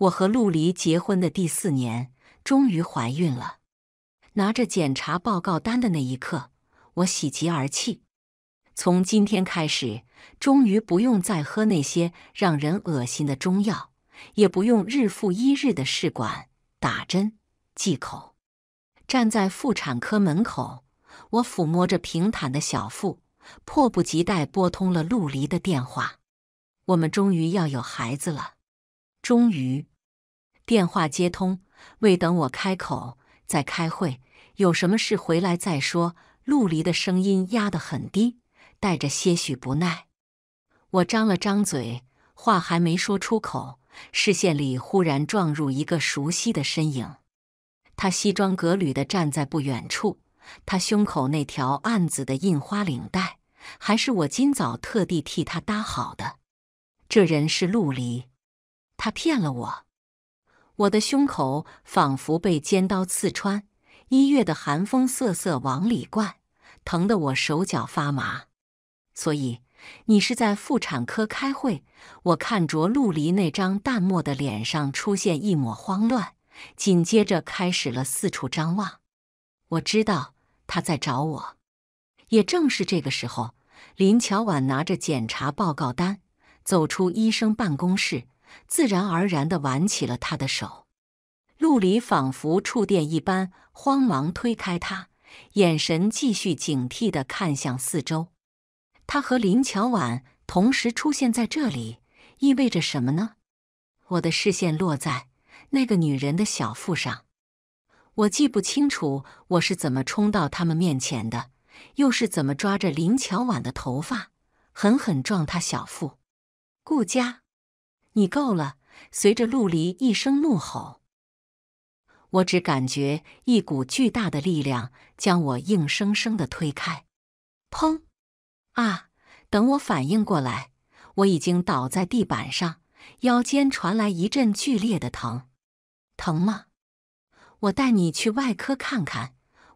我和陆离结婚的第四年，终于怀孕了。拿着检查报告单的那一刻，我喜极而泣。从今天开始，终于不用再喝那些让人恶心的中药，也不用日复一日的试管、打针、忌口。站在妇产科门口，我抚摸着平坦的小腹，迫不及待拨通了陆离的电话。我们终于要有孩子了，终于。电话接通，未等我开口，在开会，有什么事回来再说。陆离的声音压得很低，带着些许不耐。我张了张嘴，话还没说出口，视线里忽然撞入一个熟悉的身影。他西装革履地站在不远处，他胸口那条暗紫的印花领带，还是我今早特地替他搭好的。这人是陆离，他骗了我。我的胸口仿佛被尖刀刺穿，一月的寒风瑟瑟往里灌，疼得我手脚发麻。所以你是在妇产科开会？我看着陆离那张淡漠的脸上出现一抹慌乱，紧接着开始了四处张望。我知道他在找我。也正是这个时候，林乔婉拿着检查报告单走出医生办公室。自然而然的挽起了他的手，陆离仿佛触电一般，慌忙推开他，眼神继续警惕的看向四周。他和林乔婉同时出现在这里，意味着什么呢？我的视线落在那个女人的小腹上，我记不清楚我是怎么冲到他们面前的，又是怎么抓着林乔婉的头发，狠狠撞她小腹，顾家。你够了！随着陆离一声怒吼，我只感觉一股巨大的力量将我硬生生的推开。砰！啊！等我反应过来，我已经倒在地板上，腰间传来一阵剧烈的疼。疼吗？我带你去外科看看。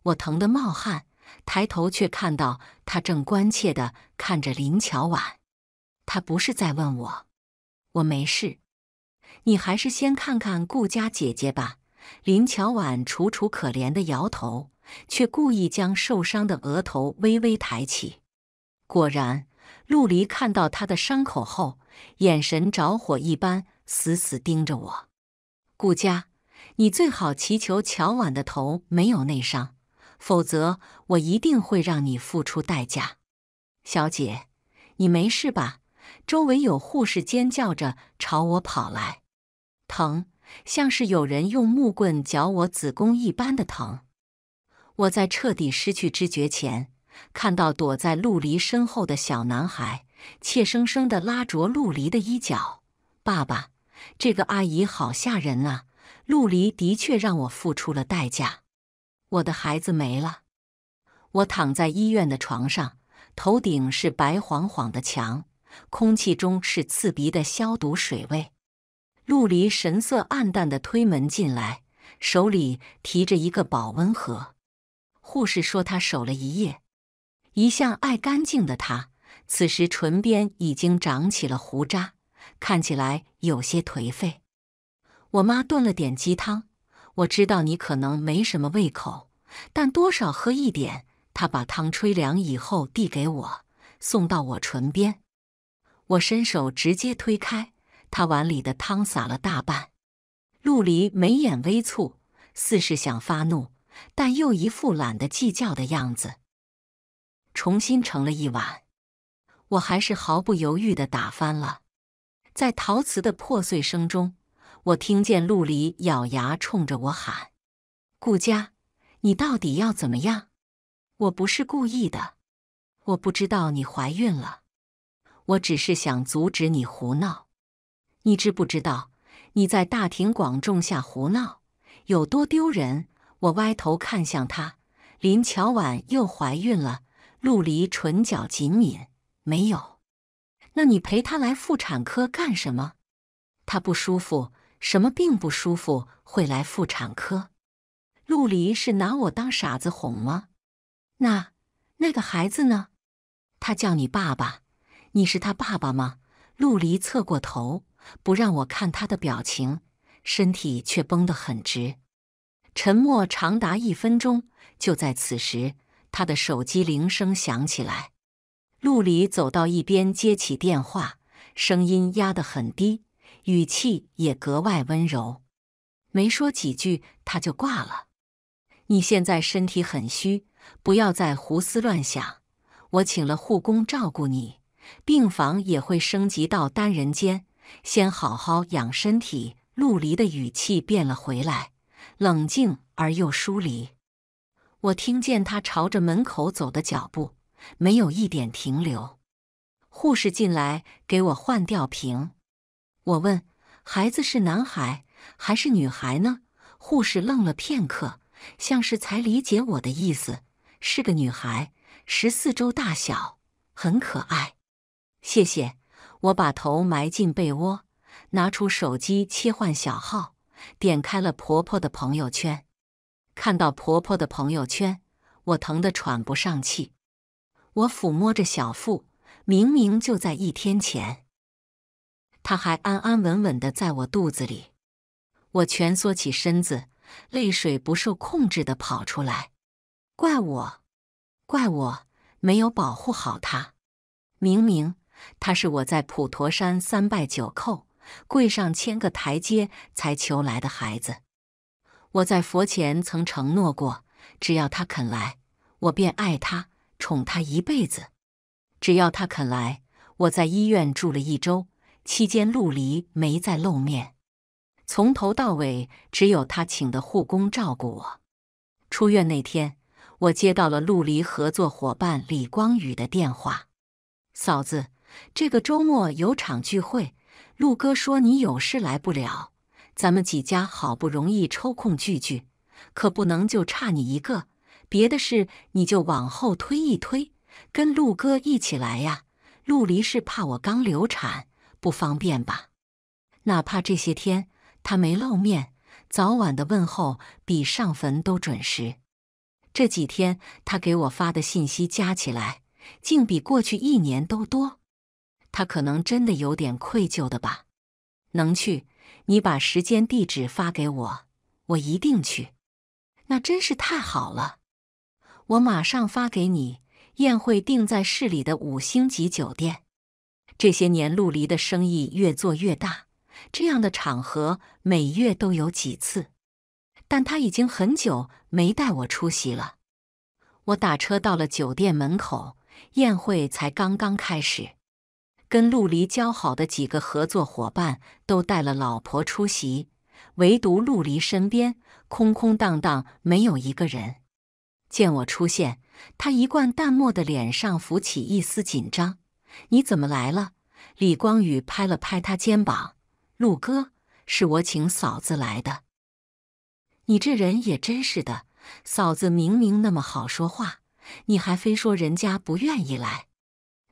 我疼得冒汗，抬头却看到他正关切的看着林乔婉。他不是在问我。我没事，你还是先看看顾家姐姐吧。林乔婉楚楚可怜的摇头，却故意将受伤的额头微微抬起。果然，陆离看到她的伤口后，眼神着火一般，死死盯着我。顾家，你最好祈求乔婉的头没有内伤，否则我一定会让你付出代价。小姐，你没事吧？周围有护士尖叫着朝我跑来，疼，像是有人用木棍搅我子宫一般的疼。我在彻底失去知觉前，看到躲在陆离身后的小男孩怯生生的拉着陆离的衣角：“爸爸，这个阿姨好吓人啊！”陆离的确让我付出了代价，我的孩子没了。我躺在医院的床上，头顶是白晃晃的墙。空气中是刺鼻的消毒水味。陆离神色暗淡地推门进来，手里提着一个保温盒。护士说他守了一夜。一向爱干净的他，此时唇边已经长起了胡渣，看起来有些颓废。我妈炖了点鸡汤，我知道你可能没什么胃口，但多少喝一点。她把汤吹凉以后递给我，送到我唇边。我伸手直接推开他碗里的汤，洒了大半。陆离眉眼微蹙，似是想发怒，但又一副懒得计较的样子，重新盛了一碗。我还是毫不犹豫地打翻了。在陶瓷的破碎声中，我听见陆离咬牙冲着我喊：“顾佳，你到底要怎么样？我不是故意的，我不知道你怀孕了。”我只是想阻止你胡闹，你知不知道你在大庭广众下胡闹有多丢人？我歪头看向他，林乔婉又怀孕了。陆离唇角紧抿，没有。那你陪她来妇产科干什么？她不舒服，什么病不舒服会来妇产科？陆离是拿我当傻子哄吗？那那个孩子呢？他叫你爸爸。你是他爸爸吗？陆离侧过头，不让我看他的表情，身体却绷得很直。沉默长达一分钟，就在此时，他的手机铃声响起来。陆离走到一边接起电话，声音压得很低，语气也格外温柔。没说几句，他就挂了。你现在身体很虚，不要再胡思乱想。我请了护工照顾你。病房也会升级到单人间，先好好养身体。陆离的语气变了回来，冷静而又疏离。我听见他朝着门口走的脚步，没有一点停留。护士进来给我换吊瓶。我问：“孩子是男孩还是女孩呢？”护士愣了片刻，像是才理解我的意思：“是个女孩，十四周大小，很可爱。”谢谢。我把头埋进被窝，拿出手机，切换小号，点开了婆婆的朋友圈。看到婆婆的朋友圈，我疼得喘不上气。我抚摸着小腹，明明就在一天前，她还安安稳稳的在我肚子里。我蜷缩起身子，泪水不受控制的跑出来。怪我，怪我没有保护好她。明明。他是我在普陀山三拜九叩、跪上千个台阶才求来的孩子。我在佛前曾承诺过，只要他肯来，我便爱他、宠他一辈子。只要他肯来，我在医院住了一周，期间陆离没再露面，从头到尾只有他请的护工照顾我。出院那天，我接到了陆离合作伙伴李光宇的电话，嫂子。这个周末有场聚会，陆哥说你有事来不了，咱们几家好不容易抽空聚聚，可不能就差你一个。别的事你就往后推一推，跟陆哥一起来呀。陆离是怕我刚流产不方便吧？哪怕这些天他没露面，早晚的问候比上坟都准时。这几天他给我发的信息加起来，竟比过去一年都多。他可能真的有点愧疚的吧？能去？你把时间、地址发给我，我一定去。那真是太好了，我马上发给你。宴会定在市里的五星级酒店。这些年，陆离的生意越做越大，这样的场合每月都有几次。但他已经很久没带我出席了。我打车到了酒店门口，宴会才刚刚开始。跟陆离交好的几个合作伙伴都带了老婆出席，唯独陆离身边空空荡荡，没有一个人。见我出现，他一贯淡漠的脸上浮起一丝紧张。“你怎么来了？”李光宇拍了拍他肩膀，“陆哥，是我请嫂子来的。你这人也真是的，嫂子明明那么好说话，你还非说人家不愿意来。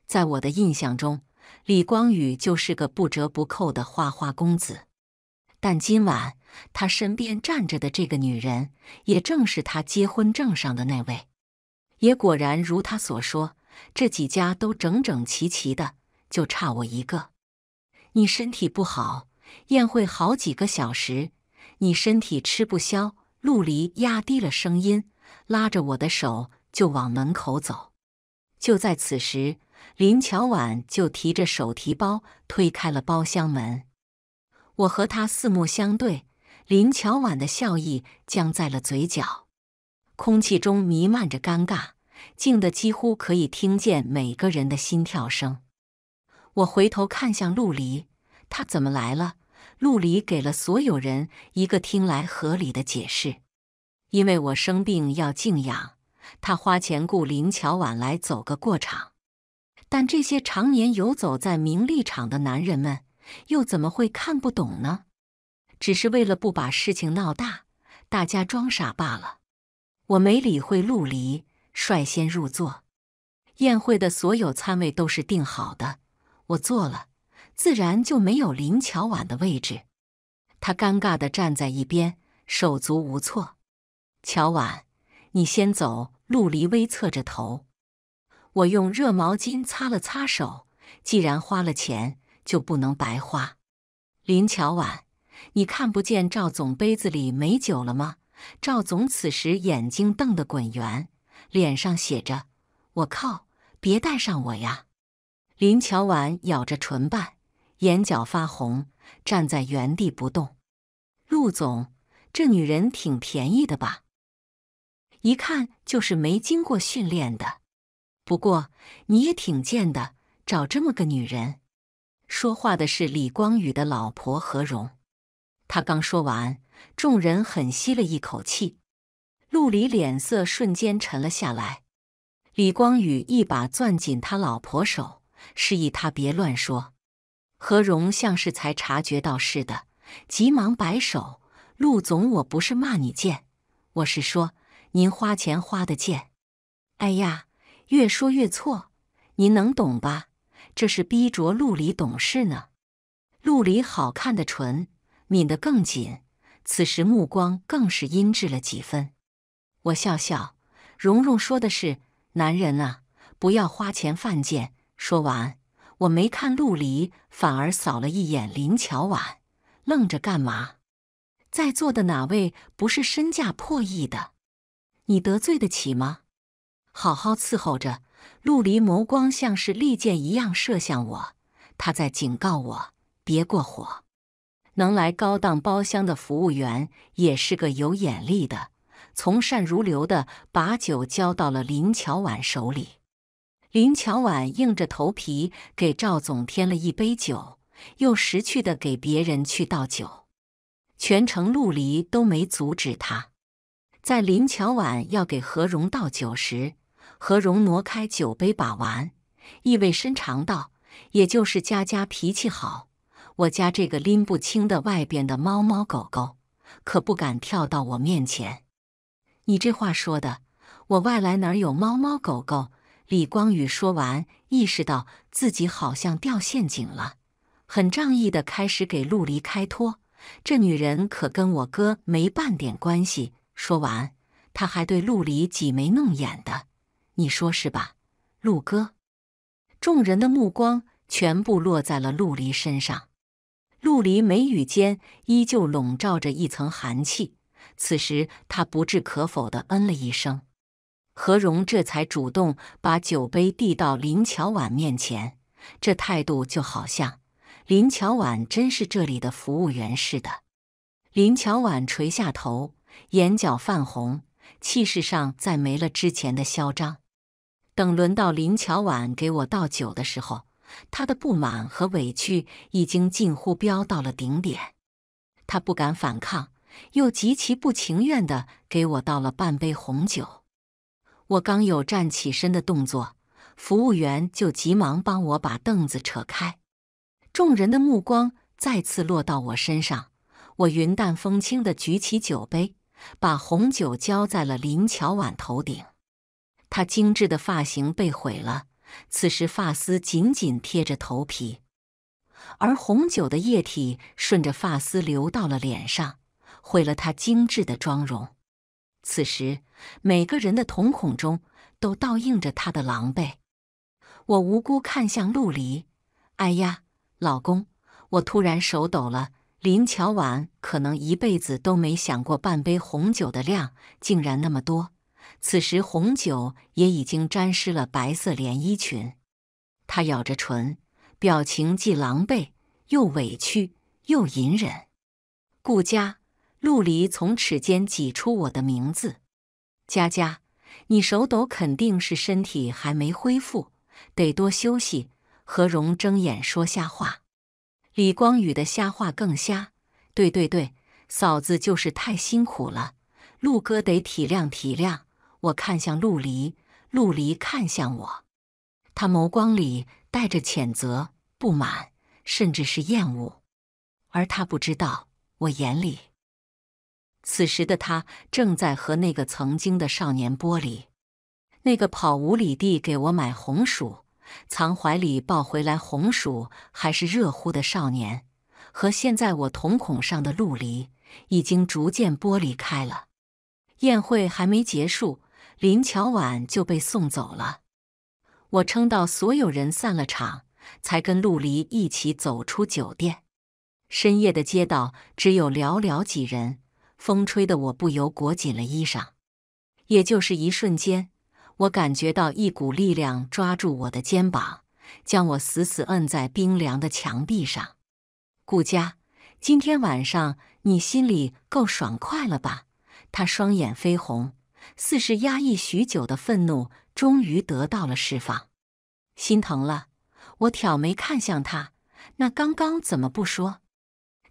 在我的印象中。”李光宇就是个不折不扣的花花公子，但今晚他身边站着的这个女人，也正是他结婚证上的那位。也果然如他所说，这几家都整整齐齐的，就差我一个。你身体不好，宴会好几个小时，你身体吃不消。陆离压低了声音，拉着我的手就往门口走。就在此时。林乔婉就提着手提包推开了包厢门，我和他四目相对，林乔婉的笑意僵在了嘴角，空气中弥漫着尴尬，静得几乎可以听见每个人的心跳声。我回头看向陆离，他怎么来了？陆离给了所有人一个听来合理的解释：，因为我生病要静养，他花钱雇林乔婉来走个过场。但这些常年游走在名利场的男人们，又怎么会看不懂呢？只是为了不把事情闹大，大家装傻罢了。我没理会陆离，率先入座。宴会的所有餐位都是定好的，我坐了，自然就没有林乔婉的位置。他尴尬地站在一边，手足无措。乔婉，你先走。陆离微侧着头。我用热毛巾擦了擦手，既然花了钱，就不能白花。林乔婉，你看不见赵总杯子里没酒了吗？赵总此时眼睛瞪得滚圆，脸上写着：“我靠，别带上我呀！”林乔婉咬着唇瓣，眼角发红，站在原地不动。陆总，这女人挺便宜的吧？一看就是没经过训练的。不过你也挺贱的，找这么个女人。说话的是李光宇的老婆何荣。他刚说完，众人狠吸了一口气，陆离脸色瞬间沉了下来。李光宇一把攥紧他老婆手，示意他别乱说。何荣像是才察觉到似的，急忙摆手：“陆总，我不是骂你贱，我是说您花钱花的贱。”哎呀！越说越错，您能懂吧？这是逼着陆离懂事呢。陆离好看的唇抿得更紧，此时目光更是阴鸷了几分。我笑笑，蓉蓉说的是，男人啊，不要花钱犯贱。说完，我没看陆离，反而扫了一眼林乔婉，愣着干嘛？在座的哪位不是身价破亿的？你得罪得起吗？好好伺候着，陆离眸光像是利剑一样射向我，他在警告我别过火。能来高档包厢的服务员也是个有眼力的，从善如流的把酒交到了林乔婉手里。林乔婉硬着头皮给赵总添了一杯酒，又识趣的给别人去倒酒，全程陆离都没阻止他。在林乔婉要给何荣倒酒时，何荣挪开酒杯把玩，意味深长道：“也就是家家脾气好，我家这个拎不清的外边的猫猫狗狗，可不敢跳到我面前。”你这话说的，我外来哪有猫猫狗狗？李光宇说完，意识到自己好像掉陷阱了，很仗义的开始给陆离开脱：“这女人可跟我哥没半点关系。”说完，他还对陆离挤眉弄眼的。你说是吧，陆哥？众人的目光全部落在了陆离身上。陆离眉宇间依旧笼罩着一层寒气，此时他不置可否的嗯了一声。何荣这才主动把酒杯递到林乔婉面前，这态度就好像林乔婉真是这里的服务员似的。林乔婉垂下头，眼角泛红，气势上再没了之前的嚣张。等轮到林乔婉给我倒酒的时候，他的不满和委屈已经近乎飙到了顶点。他不敢反抗，又极其不情愿地给我倒了半杯红酒。我刚有站起身的动作，服务员就急忙帮我把凳子扯开。众人的目光再次落到我身上，我云淡风轻地举起酒杯，把红酒浇在了林乔婉头顶。她精致的发型被毁了，此时发丝紧紧贴着头皮，而红酒的液体顺着发丝流到了脸上，毁了她精致的妆容。此时每个人的瞳孔中都倒映着她的狼狈。我无辜看向陆离：“哎呀，老公，我突然手抖了。”林乔婉可能一辈子都没想过，半杯红酒的量竟然那么多。此时红酒也已经沾湿了白色连衣裙，他咬着唇，表情既狼狈又委屈又隐忍。顾家陆离从齿间挤出我的名字：“佳佳，你手抖肯定是身体还没恢复，得多休息。”何荣睁眼说瞎话，李光宇的瞎话更瞎：“对对对，嫂子就是太辛苦了，陆哥得体谅体谅。”我看向陆离，陆离看向我，他眸光里带着谴责、不满，甚至是厌恶。而他不知道，我眼里，此时的他正在和那个曾经的少年剥离，那个跑五里地给我买红薯、藏怀里抱回来红薯还是热乎的少年，和现在我瞳孔上的陆离，已经逐渐剥离开了。宴会还没结束。林乔婉就被送走了，我撑到所有人散了场，才跟陆离一起走出酒店。深夜的街道只有寥寥几人，风吹得我不由裹紧了衣裳。也就是一瞬间，我感觉到一股力量抓住我的肩膀，将我死死摁在冰凉的墙壁上。顾家，今天晚上你心里够爽快了吧？他双眼绯红。似是压抑许久的愤怒终于得到了释放，心疼了。我挑眉看向他，那刚刚怎么不说？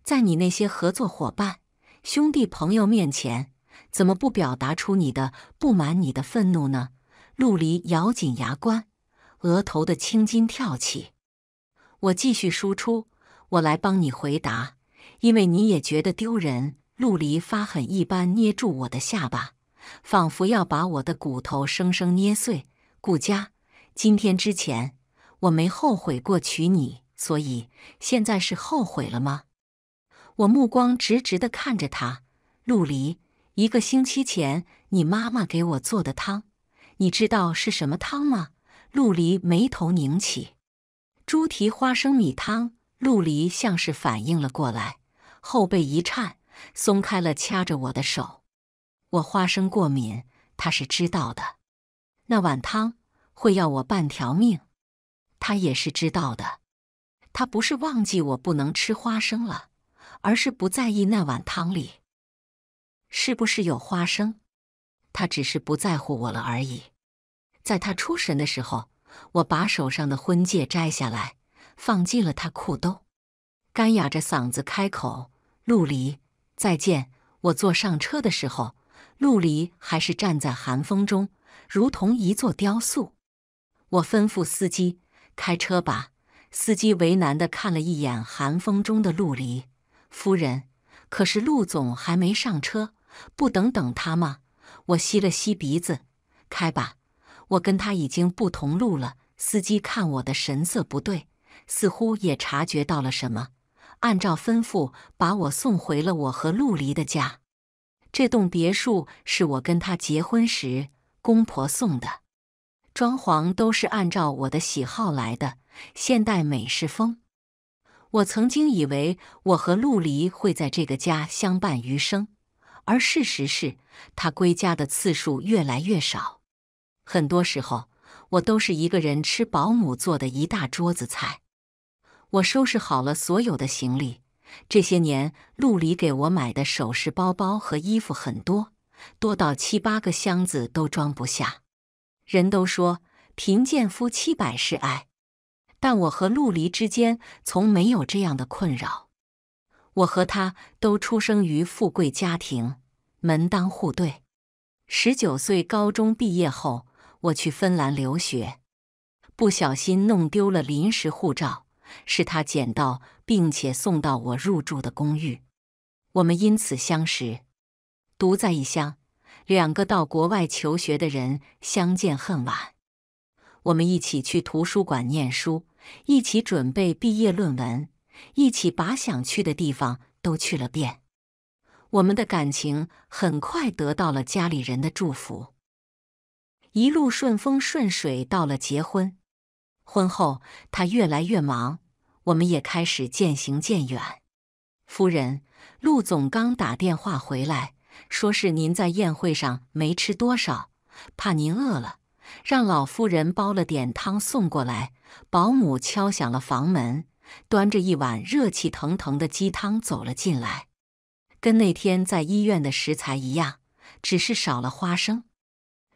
在你那些合作伙伴、兄弟朋友面前，怎么不表达出你的不满、你的愤怒呢？陆离咬紧牙关，额头的青筋跳起。我继续输出，我来帮你回答，因为你也觉得丢人。陆离发狠一般捏住我的下巴。仿佛要把我的骨头生生捏碎。顾家，今天之前我没后悔过娶你，所以现在是后悔了吗？我目光直直的看着他。陆离，一个星期前你妈妈给我做的汤，你知道是什么汤吗？陆离眉头拧起。猪蹄花生米汤。陆离像是反应了过来，后背一颤，松开了掐着我的手。我花生过敏，他是知道的。那碗汤会要我半条命，他也是知道的。他不是忘记我不能吃花生了，而是不在意那碗汤里是不是有花生。他只是不在乎我了而已。在他出神的时候，我把手上的婚戒摘下来，放进了他裤兜。干哑着嗓子开口：“陆离，再见。”我坐上车的时候。陆离还是站在寒风中，如同一座雕塑。我吩咐司机开车吧。司机为难地看了一眼寒风中的陆离夫人，可是陆总还没上车，不等等他吗？我吸了吸鼻子，开吧。我跟他已经不同路了。司机看我的神色不对，似乎也察觉到了什么，按照吩咐把我送回了我和陆离的家。这栋别墅是我跟他结婚时公婆送的，装潢都是按照我的喜好来的，现代美式风。我曾经以为我和陆离会在这个家相伴余生，而事实是他归家的次数越来越少，很多时候我都是一个人吃保姆做的一大桌子菜。我收拾好了所有的行李。这些年，陆离给我买的首饰、包包和衣服很多，多到七八个箱子都装不下。人都说贫贱夫妻百事哀，但我和陆离之间从没有这样的困扰。我和他都出生于富贵家庭，门当户对。十九岁高中毕业后，我去芬兰留学，不小心弄丢了临时护照。是他捡到，并且送到我入住的公寓，我们因此相识。独在异乡，两个到国外求学的人相见恨晚。我们一起去图书馆念书，一起准备毕业论文，一起把想去的地方都去了遍。我们的感情很快得到了家里人的祝福，一路顺风顺水，到了结婚。婚后，他越来越忙。我们也开始渐行渐远。夫人，陆总刚打电话回来，说是您在宴会上没吃多少，怕您饿了，让老夫人煲了点汤送过来。保姆敲响了房门，端着一碗热气腾腾的鸡汤走了进来，跟那天在医院的食材一样，只是少了花生。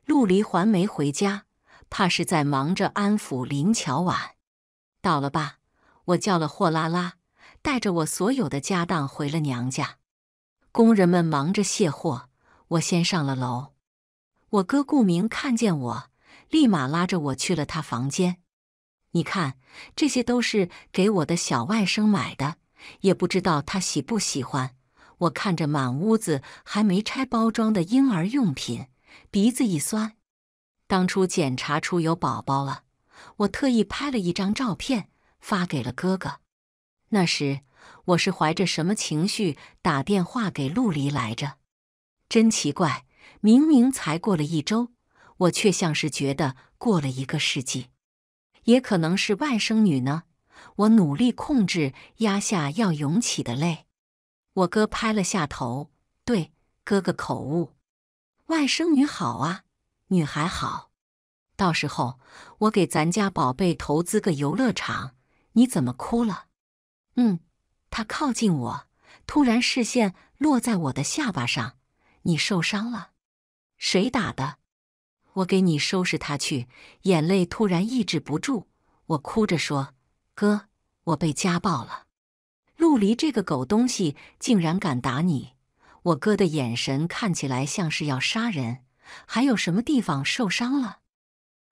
陆离还没回家，怕是在忙着安抚林乔婉。到了吧？我叫了货拉拉，带着我所有的家当回了娘家。工人们忙着卸货，我先上了楼。我哥顾明看见我，立马拉着我去了他房间。你看，这些都是给我的小外甥买的，也不知道他喜不喜欢。我看着满屋子还没拆包装的婴儿用品，鼻子一酸。当初检查出有宝宝了，我特意拍了一张照片。发给了哥哥。那时我是怀着什么情绪打电话给陆离来着？真奇怪，明明才过了一周，我却像是觉得过了一个世纪。也可能是外甥女呢。我努力控制，压下要涌起的泪。我哥拍了下头，对哥哥口误，外甥女好啊，女孩好。到时候我给咱家宝贝投资个游乐场。你怎么哭了？嗯，他靠近我，突然视线落在我的下巴上。你受伤了？谁打的？我给你收拾他去。眼泪突然抑制不住，我哭着说：“哥，我被家暴了。陆离这个狗东西竟然敢打你！”我哥的眼神看起来像是要杀人。还有什么地方受伤了？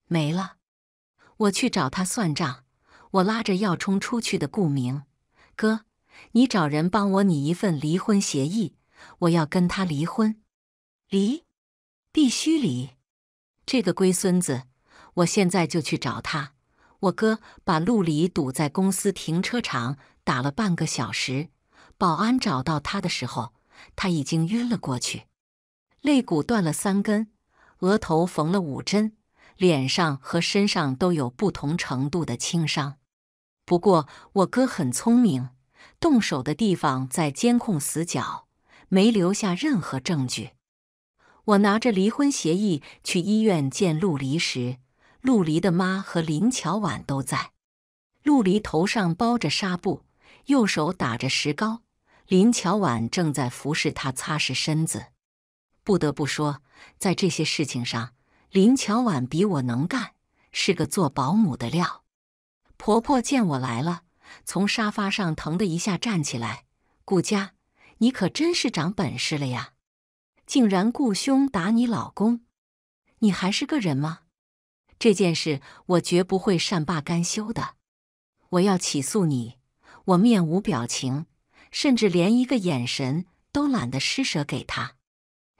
没了。我去找他算账。我拉着要冲出去的顾明，哥，你找人帮我拟一份离婚协议，我要跟他离婚，离，必须离！这个龟孙子，我现在就去找他。我哥把陆离堵在公司停车场，打了半个小时，保安找到他的时候，他已经晕了过去，肋骨断了三根，额头缝了五针，脸上和身上都有不同程度的轻伤。不过我哥很聪明，动手的地方在监控死角，没留下任何证据。我拿着离婚协议去医院见陆离时，陆离的妈和林乔婉都在。陆离头上包着纱布，右手打着石膏，林乔婉正在服侍他擦拭身子。不得不说，在这些事情上，林乔婉比我能干，是个做保姆的料。婆婆见我来了，从沙发上疼的一下站起来。顾家，你可真是长本事了呀！竟然雇凶打你老公，你还是个人吗？这件事我绝不会善罢甘休的，我要起诉你。我面无表情，甚至连一个眼神都懒得施舍给他。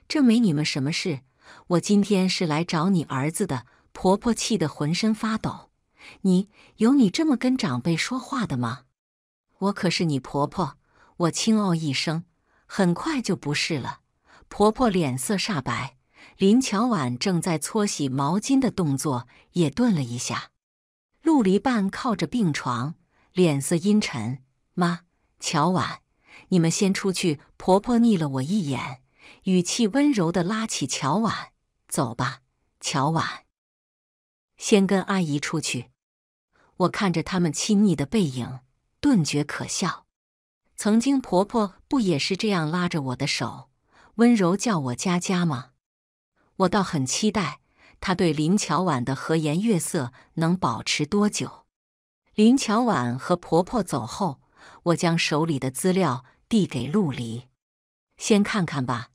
这没你们什么事，我今天是来找你儿子的。婆婆气得浑身发抖。你有你这么跟长辈说话的吗？我可是你婆婆，我轻哦一声，很快就不是了。婆婆脸色煞白，林乔婉正在搓洗毛巾的动作也顿了一下。陆离半靠着病床，脸色阴沉。妈，乔婉，你们先出去。婆婆睨了我一眼，语气温柔地拉起乔婉，走吧，乔婉，先跟阿姨出去。我看着他们亲昵的背影，顿觉可笑。曾经婆婆不也是这样拉着我的手，温柔叫我佳佳吗？我倒很期待她对林乔婉的和颜悦色能保持多久。林乔婉和婆婆走后，我将手里的资料递给陆离，先看看吧，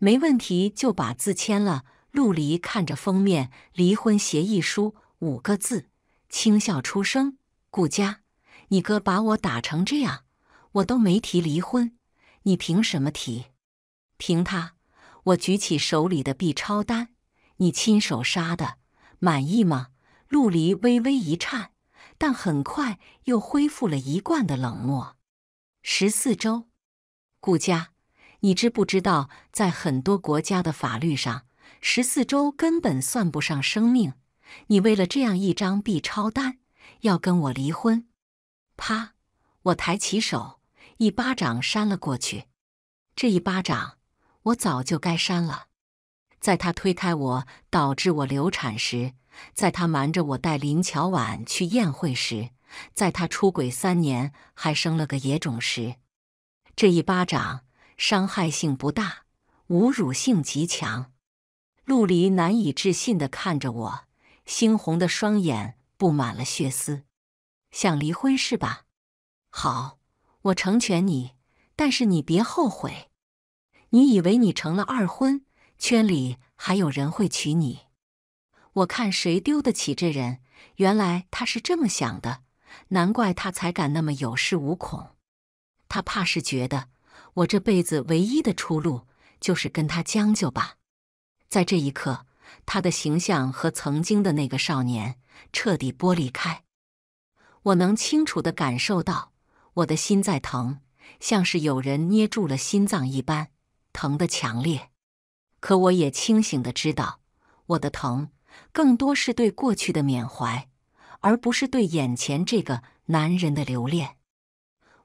没问题就把字签了。陆离看着封面“离婚协议书”五个字。轻笑出声，顾家，你哥把我打成这样，我都没提离婚，你凭什么提？凭他！我举起手里的 B 超单，你亲手杀的，满意吗？陆离微微一颤，但很快又恢复了一贯的冷漠。十四周，顾家，你知不知道，在很多国家的法律上，十四周根本算不上生命。你为了这样一张 B 超单要跟我离婚？啪！我抬起手，一巴掌扇了过去。这一巴掌我早就该扇了。在他推开我，导致我流产时；在他瞒着我带林乔婉去宴会时；在他出轨三年还生了个野种时，这一巴掌伤害性不大，侮辱性极强。陆离难以置信地看着我。猩红的双眼布满了血丝，想离婚是吧？好，我成全你，但是你别后悔。你以为你成了二婚，圈里还有人会娶你？我看谁丢得起这人！原来他是这么想的，难怪他才敢那么有恃无恐。他怕是觉得我这辈子唯一的出路就是跟他将就吧。在这一刻。他的形象和曾经的那个少年彻底剥离开，我能清楚的感受到我的心在疼，像是有人捏住了心脏一般，疼的强烈。可我也清醒的知道，我的疼更多是对过去的缅怀，而不是对眼前这个男人的留恋。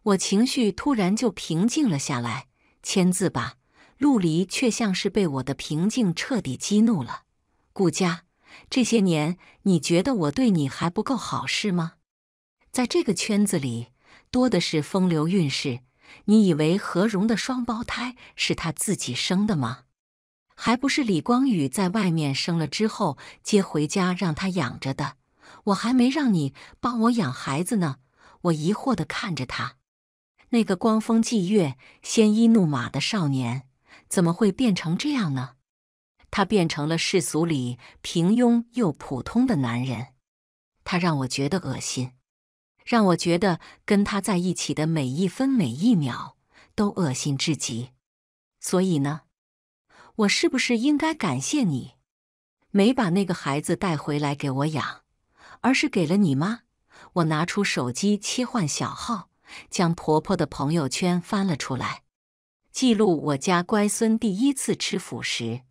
我情绪突然就平静了下来，签字吧。陆离却像是被我的平静彻底激怒了。顾家，这些年你觉得我对你还不够好是吗？在这个圈子里，多的是风流韵事。你以为何荣的双胞胎是他自己生的吗？还不是李光宇在外面生了之后接回家让他养着的。我还没让你帮我养孩子呢。我疑惑地看着他，那个光风霁月、鲜衣怒马的少年，怎么会变成这样呢？他变成了世俗里平庸又普通的男人，他让我觉得恶心，让我觉得跟他在一起的每一分每一秒都恶心至极。所以呢，我是不是应该感谢你，没把那个孩子带回来给我养，而是给了你妈？我拿出手机切换小号，将婆婆的朋友圈翻了出来，记录我家乖孙第一次吃辅食。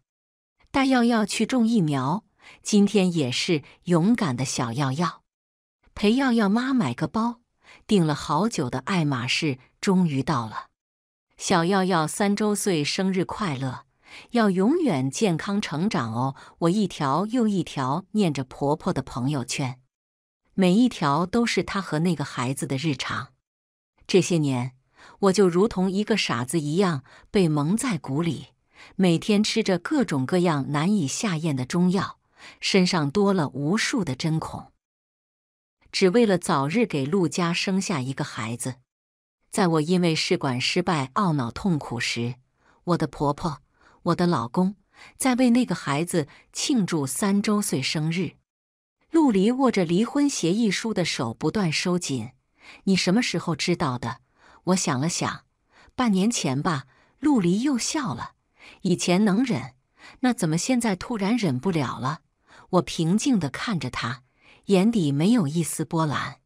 带耀耀去种疫苗，今天也是勇敢的小耀耀，陪耀耀妈买个包，订了好久的爱马仕终于到了。小耀耀三周岁生日快乐，要永远健康成长哦！我一条又一条念着婆婆的朋友圈，每一条都是她和那个孩子的日常。这些年，我就如同一个傻子一样被蒙在鼓里。每天吃着各种各样难以下咽的中药，身上多了无数的针孔，只为了早日给陆家生下一个孩子。在我因为试管失败懊恼痛苦时，我的婆婆、我的老公在为那个孩子庆祝三周岁生日。陆离握着离婚协议书的手不断收紧。你什么时候知道的？我想了想，半年前吧。陆离又笑了。以前能忍，那怎么现在突然忍不了了？我平静地看着他，眼底没有一丝波澜，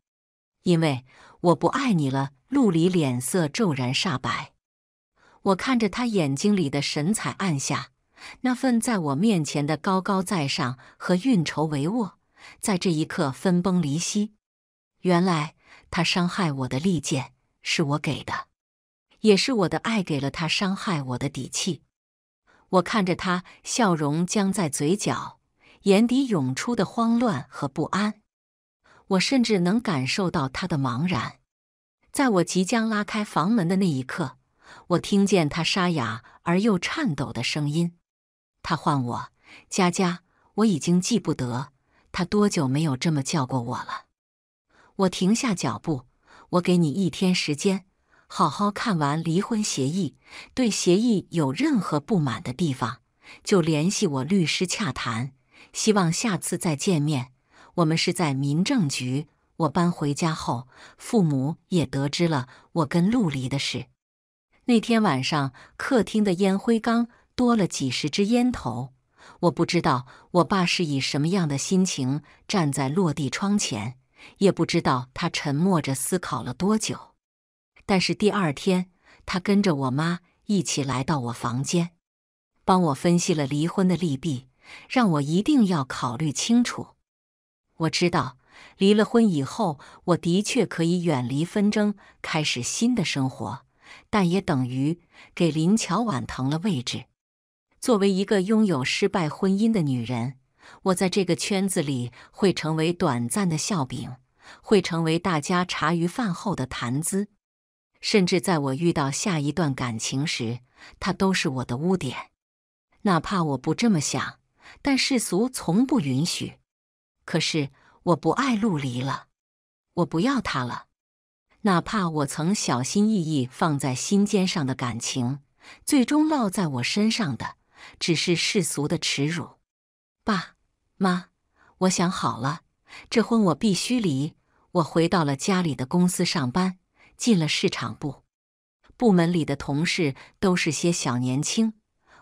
因为我不爱你了。陆离脸色骤然煞白，我看着他眼睛里的神采暗下，那份在我面前的高高在上和运筹帷幄，在这一刻分崩离析。原来他伤害我的利剑是我给的，也是我的爱给了他伤害我的底气。我看着他，笑容僵在嘴角，眼底涌出的慌乱和不安，我甚至能感受到他的茫然。在我即将拉开房门的那一刻，我听见他沙哑而又颤抖的声音，他唤我“佳佳”，我已经记不得他多久没有这么叫过我了。我停下脚步，我给你一天时间。好好看完离婚协议，对协议有任何不满的地方，就联系我律师洽谈。希望下次再见面。我们是在民政局。我搬回家后，父母也得知了我跟陆离的事。那天晚上，客厅的烟灰缸多了几十支烟头。我不知道我爸是以什么样的心情站在落地窗前，也不知道他沉默着思考了多久。但是第二天，他跟着我妈一起来到我房间，帮我分析了离婚的利弊，让我一定要考虑清楚。我知道，离了婚以后，我的确可以远离纷争，开始新的生活，但也等于给林乔婉腾了位置。作为一个拥有失败婚姻的女人，我在这个圈子里会成为短暂的笑柄，会成为大家茶余饭后的谈资。甚至在我遇到下一段感情时，他都是我的污点，哪怕我不这么想，但世俗从不允许。可是我不爱陆离了，我不要他了。哪怕我曾小心翼翼放在心尖上的感情，最终落在我身上的只是世俗的耻辱。爸妈，我想好了，这婚我必须离。我回到了家里的公司上班。进了市场部，部门里的同事都是些小年轻。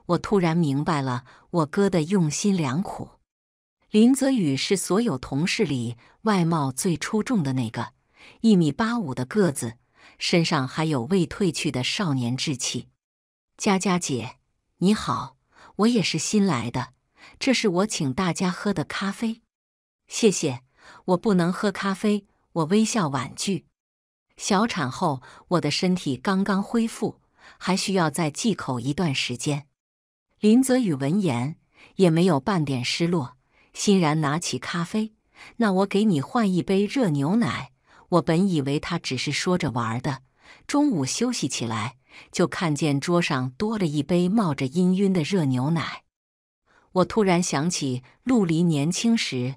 我突然明白了我哥的用心良苦。林泽宇是所有同事里外貌最出众的那个，一米八五的个子，身上还有未褪去的少年稚气。佳佳姐，你好，我也是新来的，这是我请大家喝的咖啡，谢谢。我不能喝咖啡，我微笑婉拒。小产后，我的身体刚刚恢复，还需要再忌口一段时间。林泽宇闻言也没有半点失落，欣然拿起咖啡。那我给你换一杯热牛奶。我本以为他只是说着玩的，中午休息起来就看见桌上多了一杯冒着氤氲的热牛奶。我突然想起陆离年轻时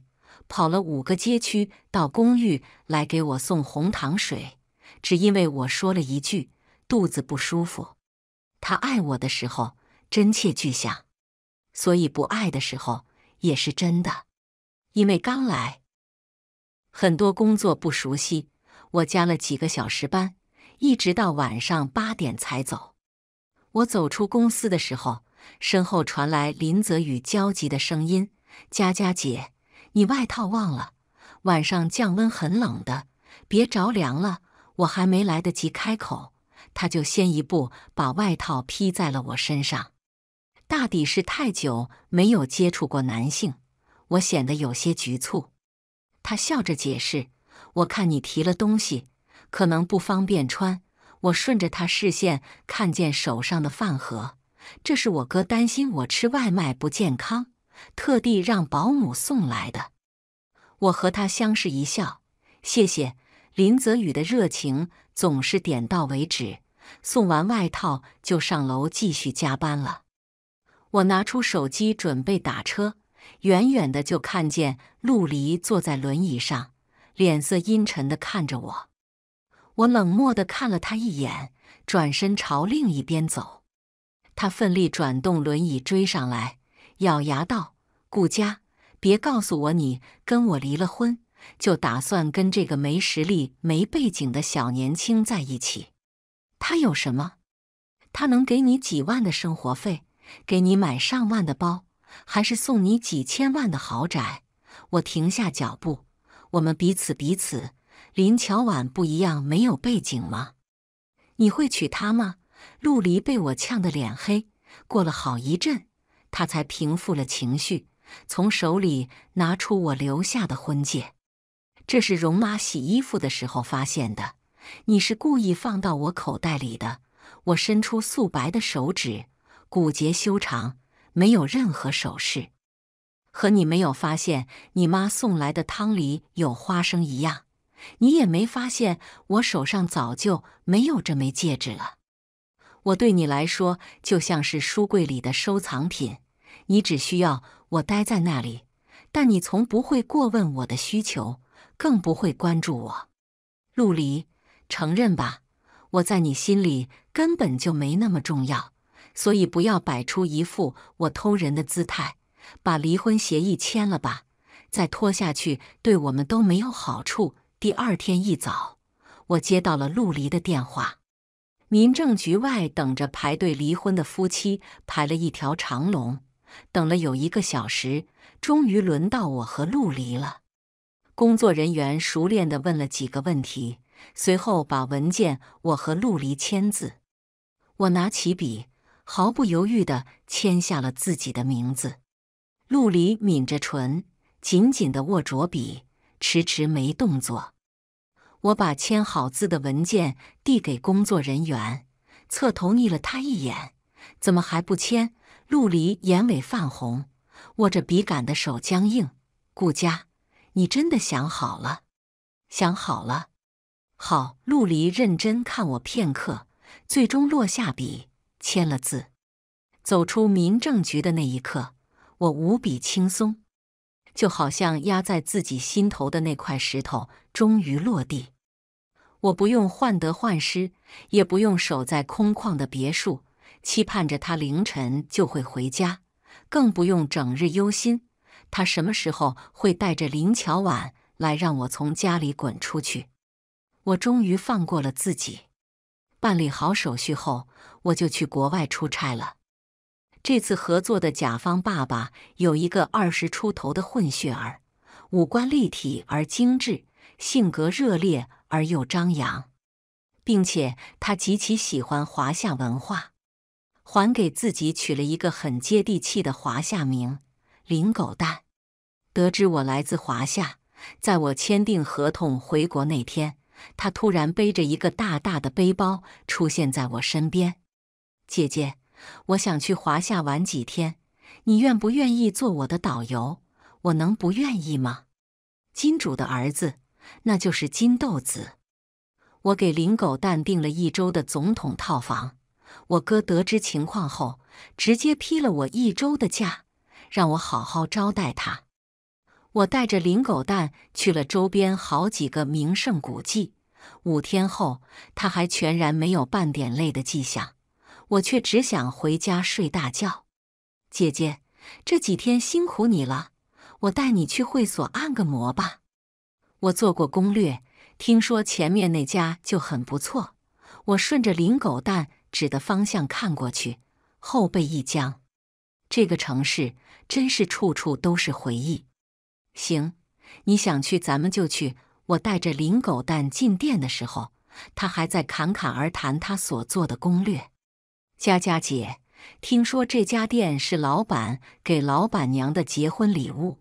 跑了五个街区到公寓来给我送红糖水。只因为我说了一句“肚子不舒服”，他爱我的时候真切具象，所以不爱的时候也是真的。因为刚来，很多工作不熟悉，我加了几个小时班，一直到晚上八点才走。我走出公司的时候，身后传来林泽宇焦急的声音：“佳佳姐，你外套忘了，晚上降温很冷的，别着凉了。”我还没来得及开口，他就先一步把外套披在了我身上。大抵是太久没有接触过男性，我显得有些局促。他笑着解释：“我看你提了东西，可能不方便穿。”我顺着他视线，看见手上的饭盒，这是我哥担心我吃外卖不健康，特地让保姆送来的。我和他相视一笑，谢谢。林泽宇的热情总是点到为止，送完外套就上楼继续加班了。我拿出手机准备打车，远远的就看见陆离坐在轮椅上，脸色阴沉的看着我。我冷漠的看了他一眼，转身朝另一边走。他奋力转动轮椅追上来，咬牙道：“顾佳，别告诉我你跟我离了婚。”就打算跟这个没实力、没背景的小年轻在一起。他有什么？他能给你几万的生活费，给你买上万的包，还是送你几千万的豪宅？我停下脚步，我们彼此彼此。林乔婉不一样，没有背景吗？你会娶她吗？陆离被我呛得脸黑，过了好一阵，他才平复了情绪，从手里拿出我留下的婚戒。这是容妈洗衣服的时候发现的，你是故意放到我口袋里的。我伸出素白的手指，骨节修长，没有任何首饰，和你没有发现你妈送来的汤里有花生一样，你也没发现我手上早就没有这枚戒指了。我对你来说就像是书柜里的收藏品，你只需要我待在那里，但你从不会过问我的需求。更不会关注我，陆离，承认吧，我在你心里根本就没那么重要，所以不要摆出一副我偷人的姿态，把离婚协议签了吧，再拖下去对我们都没有好处。第二天一早，我接到了陆离的电话，民政局外等着排队离婚的夫妻排了一条长龙，等了有一个小时，终于轮到我和陆离了。工作人员熟练的问了几个问题，随后把文件我和陆离签字。我拿起笔，毫不犹豫的签下了自己的名字。陆离抿着唇，紧紧的握着笔，迟迟没动作。我把签好字的文件递给工作人员，侧头睨了他一眼：“怎么还不签？”陆离眼尾泛红，握着笔杆的手僵硬。顾家。你真的想好了？想好了？好，陆离认真看我片刻，最终落下笔，签了字。走出民政局的那一刻，我无比轻松，就好像压在自己心头的那块石头终于落地。我不用患得患失，也不用守在空旷的别墅，期盼着他凌晨就会回家，更不用整日忧心。他什么时候会带着林乔婉来让我从家里滚出去？我终于放过了自己。办理好手续后，我就去国外出差了。这次合作的甲方爸爸有一个二十出头的混血儿，五官立体而精致，性格热烈而又张扬，并且他极其喜欢华夏文化，还给自己取了一个很接地气的华夏名。林狗蛋得知我来自华夏，在我签订合同回国那天，他突然背着一个大大的背包出现在我身边。姐姐，我想去华夏玩几天，你愿不愿意做我的导游？我能不愿意吗？金主的儿子，那就是金豆子。我给林狗蛋订了一周的总统套房。我哥得知情况后，直接批了我一周的假。让我好好招待他。我带着林狗蛋去了周边好几个名胜古迹，五天后他还全然没有半点累的迹象，我却只想回家睡大觉。姐姐，这几天辛苦你了，我带你去会所按个摩吧。我做过攻略，听说前面那家就很不错。我顺着林狗蛋指的方向看过去，后背一僵，这个城市。真是处处都是回忆。行，你想去咱们就去。我带着林狗蛋进店的时候，他还在侃侃而谈他所做的攻略。佳佳姐，听说这家店是老板给老板娘的结婚礼物，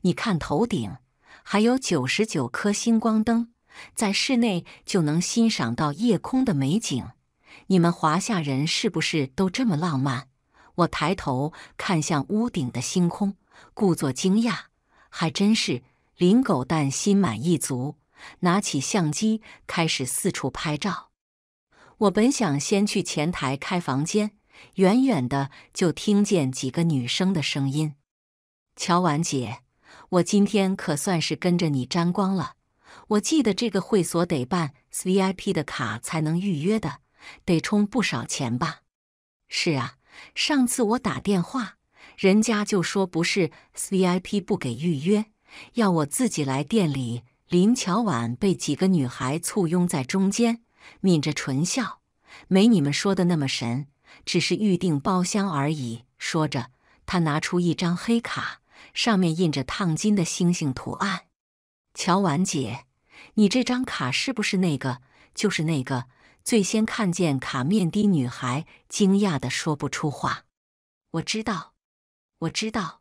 你看头顶还有九十九颗星光灯，在室内就能欣赏到夜空的美景。你们华夏人是不是都这么浪漫？我抬头看向屋顶的星空，故作惊讶：“还真是。”林狗蛋心满意足，拿起相机开始四处拍照。我本想先去前台开房间，远远的就听见几个女生的声音：“乔婉姐，我今天可算是跟着你沾光了。我记得这个会所得办 VIP 的卡才能预约的，得充不少钱吧？”“是啊。”上次我打电话，人家就说不是 VIP 不给预约，要我自己来店里。林乔婉被几个女孩簇拥在中间，抿着唇笑，没你们说的那么神，只是预定包厢而已。说着，她拿出一张黑卡，上面印着烫金的星星图案。乔婉姐，你这张卡是不是那个？就是那个。最先看见卡面的女孩惊讶地说不出话。我知道，我知道。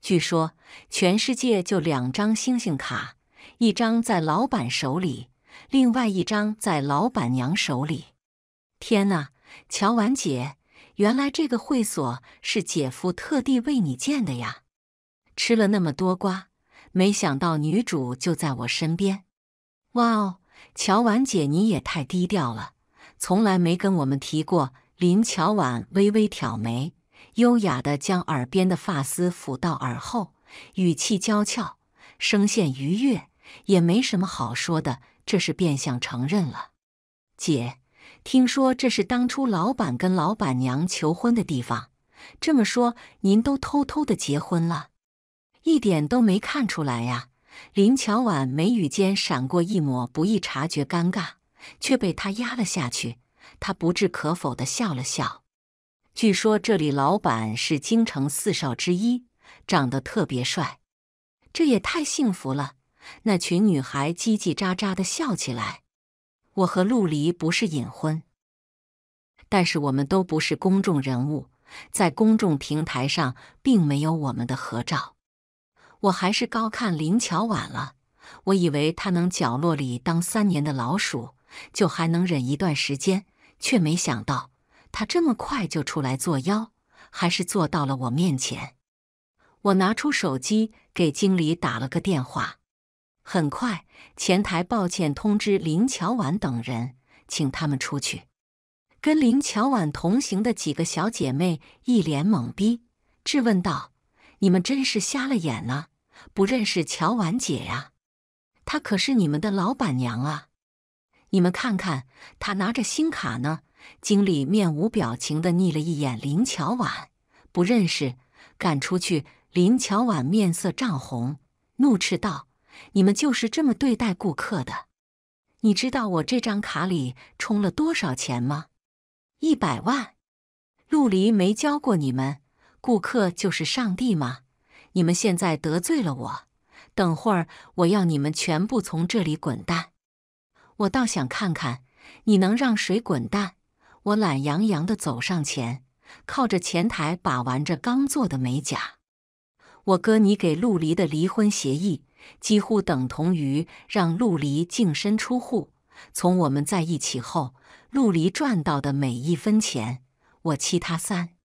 据说全世界就两张星星卡，一张在老板手里，另外一张在老板娘手里。天哪，乔婉姐，原来这个会所是姐夫特地为你建的呀！吃了那么多瓜，没想到女主就在我身边。哇哦！乔婉姐，你也太低调了，从来没跟我们提过。林乔婉微微挑眉，优雅的将耳边的发丝抚到耳后，语气娇俏，声线愉悦，也没什么好说的，这是变相承认了。姐，听说这是当初老板跟老板娘求婚的地方，这么说您都偷偷的结婚了，一点都没看出来呀。林乔婉眉宇间闪过一抹不易察觉尴尬，却被他压了下去。他不置可否地笑了笑。据说这里老板是京城四少之一，长得特别帅。这也太幸福了！那群女孩叽叽喳喳地笑起来。我和陆离不是隐婚，但是我们都不是公众人物，在公众平台上并没有我们的合照。我还是高看林乔婉了，我以为她能角落里当三年的老鼠，就还能忍一段时间，却没想到她这么快就出来作妖，还是坐到了我面前。我拿出手机给经理打了个电话，很快前台抱歉通知林乔婉等人，请他们出去。跟林乔婉同行的几个小姐妹一脸懵逼，质问道。你们真是瞎了眼了，不认识乔婉姐呀？她可是你们的老板娘啊！你们看看，她拿着新卡呢。经理面无表情的睨了一眼林乔婉，不认识，赶出去！林乔婉面色涨红，怒斥道：“你们就是这么对待顾客的？你知道我这张卡里充了多少钱吗？一百万！陆离没教过你们？”顾客就是上帝吗？你们现在得罪了我，等会儿我要你们全部从这里滚蛋！我倒想看看你能让谁滚蛋。我懒洋洋的走上前，靠着前台把玩着刚做的美甲。我哥，你给陆离的离婚协议，几乎等同于让陆离净身出户。从我们在一起后，陆离赚到的每一分钱，我七他三。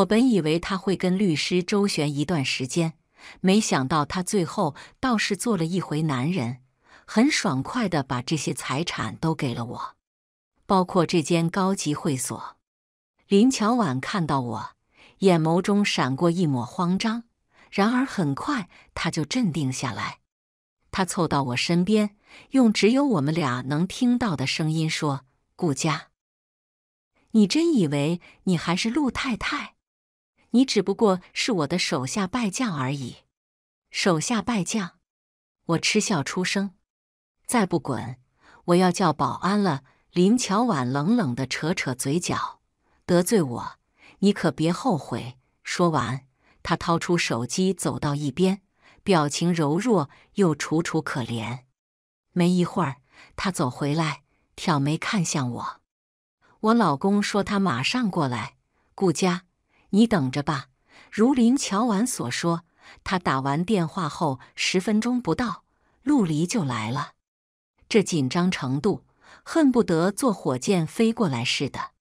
我本以为他会跟律师周旋一段时间，没想到他最后倒是做了一回男人，很爽快的把这些财产都给了我，包括这间高级会所。林乔婉看到我，眼眸中闪过一抹慌张，然而很快他就镇定下来。他凑到我身边，用只有我们俩能听到的声音说：“顾家，你真以为你还是陆太太？”你只不过是我的手下败将而已，手下败将，我嗤笑出声。再不滚，我要叫保安了。林乔婉冷冷的扯扯嘴角，得罪我，你可别后悔。说完，她掏出手机，走到一边，表情柔弱又楚楚可怜。没一会儿，她走回来，挑眉看向我。我老公说他马上过来，顾家。你等着吧，如林乔婉所说，他打完电话后十分钟不到，陆离就来了。这紧张程度，恨不得坐火箭飞过来似的。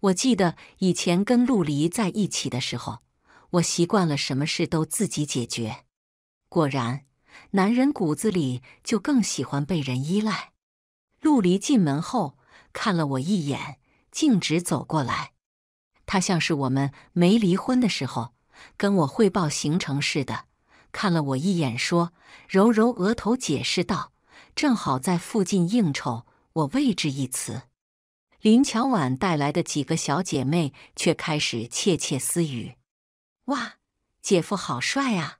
我记得以前跟陆离在一起的时候，我习惯了什么事都自己解决。果然，男人骨子里就更喜欢被人依赖。陆离进门后看了我一眼，径直走过来。他像是我们没离婚的时候跟我汇报行程似的，看了我一眼，说：“揉揉额头，解释道，正好在附近应酬，我未置一词。”林乔婉带来的几个小姐妹却开始窃窃私语：“哇，姐夫好帅啊！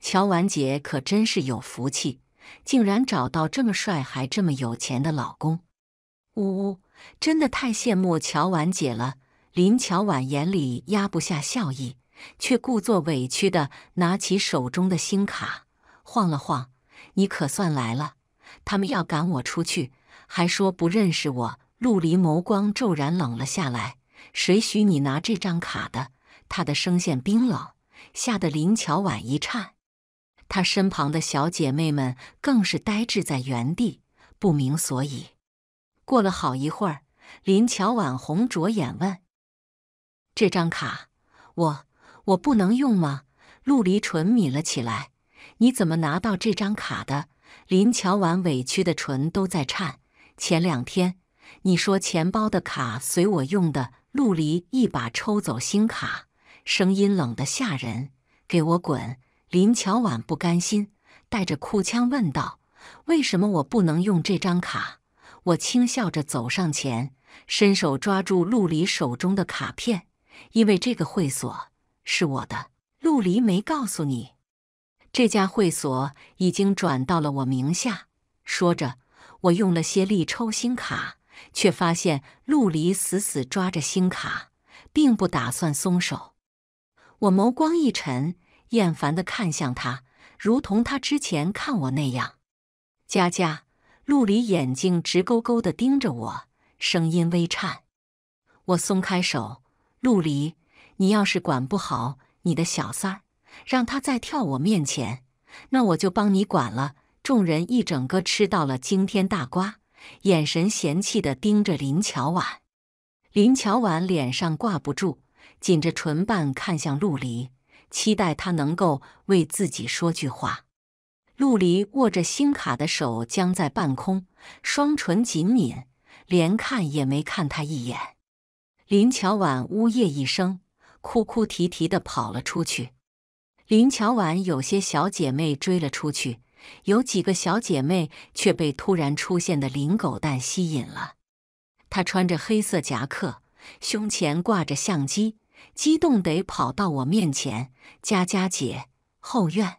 乔婉姐可真是有福气，竟然找到这么帅还这么有钱的老公。呜呜，真的太羡慕乔婉姐了。”林乔婉眼里压不下笑意，却故作委屈地拿起手中的新卡，晃了晃：“你可算来了！他们要赶我出去，还说不认识我。”陆离眸光骤然冷了下来：“谁许你拿这张卡的？”他的声线冰冷，吓得林乔婉一颤。她身旁的小姐妹们更是呆滞在原地，不明所以。过了好一会儿，林乔婉红着眼问。这张卡，我我不能用吗？陆离唇抿了起来。你怎么拿到这张卡的？林乔婉委屈的唇都在颤。前两天你说钱包的卡随我用的。陆离一把抽走新卡，声音冷得吓人：“给我滚！”林乔婉不甘心，带着哭腔问道：“为什么我不能用这张卡？”我轻笑着走上前，伸手抓住陆离手中的卡片。因为这个会所是我的，陆离没告诉你，这家会所已经转到了我名下。说着，我用了些力抽新卡，却发现陆离死死抓着新卡，并不打算松手。我眸光一沉，厌烦地看向他，如同他之前看我那样。佳佳，陆离眼睛直勾勾地盯着我，声音微颤。我松开手。陆离，你要是管不好你的小三儿，让他再跳我面前，那我就帮你管了。众人一整个吃到了惊天大瓜，眼神嫌弃的盯着林乔婉。林乔婉脸上挂不住，紧着唇瓣看向陆离，期待他能够为自己说句话。陆离握着星卡的手僵在半空，双唇紧抿，连看也没看他一眼。林乔婉呜咽一声，哭哭啼啼的跑了出去。林乔婉有些小姐妹追了出去，有几个小姐妹却被突然出现的林狗蛋吸引了。他穿着黑色夹克，胸前挂着相机，激动得跑到我面前：“佳佳姐，后院，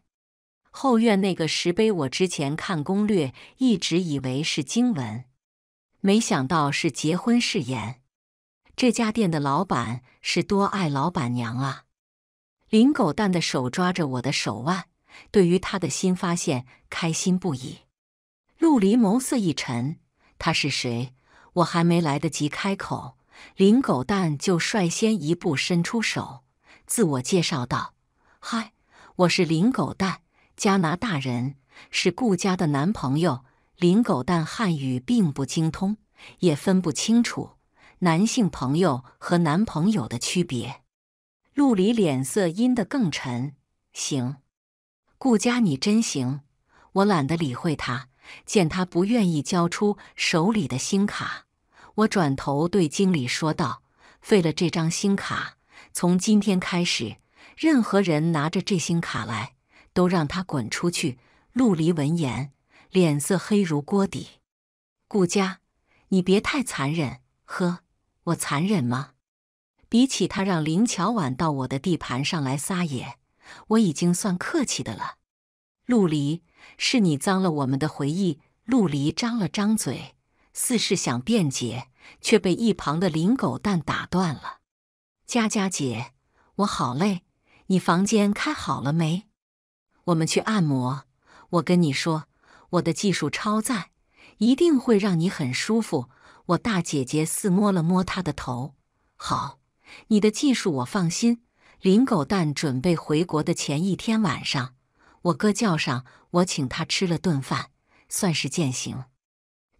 后院那个石碑，我之前看攻略一直以为是经文，没想到是结婚誓言。”这家店的老板是多爱老板娘啊！林狗蛋的手抓着我的手腕，对于他的新发现开心不已。陆离眸色一沉：“他是谁？”我还没来得及开口，林狗蛋就率先一步伸出手，自我介绍道：“嗨，我是林狗蛋，加拿大人，是顾家的男朋友。”林狗蛋汉语并不精通，也分不清楚。男性朋友和男朋友的区别。陆离脸色阴得更沉。行，顾家你真行。我懒得理会他。见他不愿意交出手里的新卡，我转头对经理说道：“废了这张新卡，从今天开始，任何人拿着这新卡来，都让他滚出去。”陆离闻言，脸色黑如锅底。顾家，你别太残忍。呵。我残忍吗？比起他让林巧婉到我的地盘上来撒野，我已经算客气的了。陆离，是你脏了我们的回忆。陆离张了张嘴，似是想辩解，却被一旁的林狗蛋打断了。佳佳姐，我好累，你房间开好了没？我们去按摩。我跟你说，我的技术超赞，一定会让你很舒服。我大姐姐似摸了摸他的头，好，你的技术我放心。林狗蛋准备回国的前一天晚上，我哥叫上我，请他吃了顿饭，算是践行。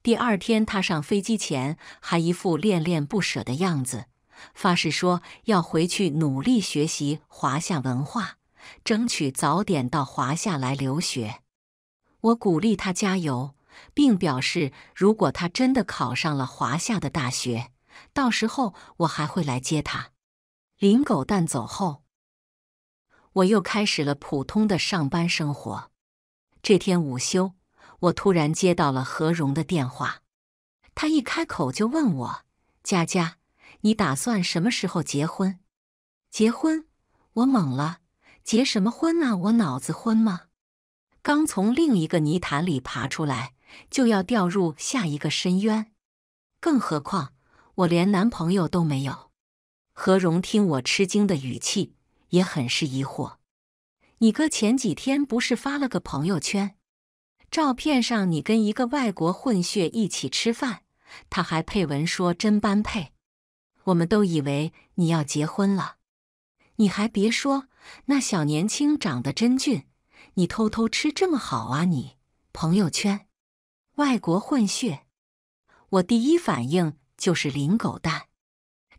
第二天他上飞机前还一副恋恋不舍的样子，发誓说要回去努力学习华夏文化，争取早点到华夏来留学。我鼓励他加油。并表示，如果他真的考上了华夏的大学，到时候我还会来接他。林狗蛋走后，我又开始了普通的上班生活。这天午休，我突然接到了何荣的电话。他一开口就问我：“佳佳，你打算什么时候结婚？”结婚？我懵了，结什么婚啊？我脑子昏吗？刚从另一个泥潭里爬出来。就要掉入下一个深渊，更何况我连男朋友都没有。何荣听我吃惊的语气，也很是疑惑。你哥前几天不是发了个朋友圈，照片上你跟一个外国混血一起吃饭，他还配文说真般配。我们都以为你要结婚了，你还别说，那小年轻长得真俊。你偷偷吃这么好啊你？朋友圈。外国混血，我第一反应就是林狗蛋，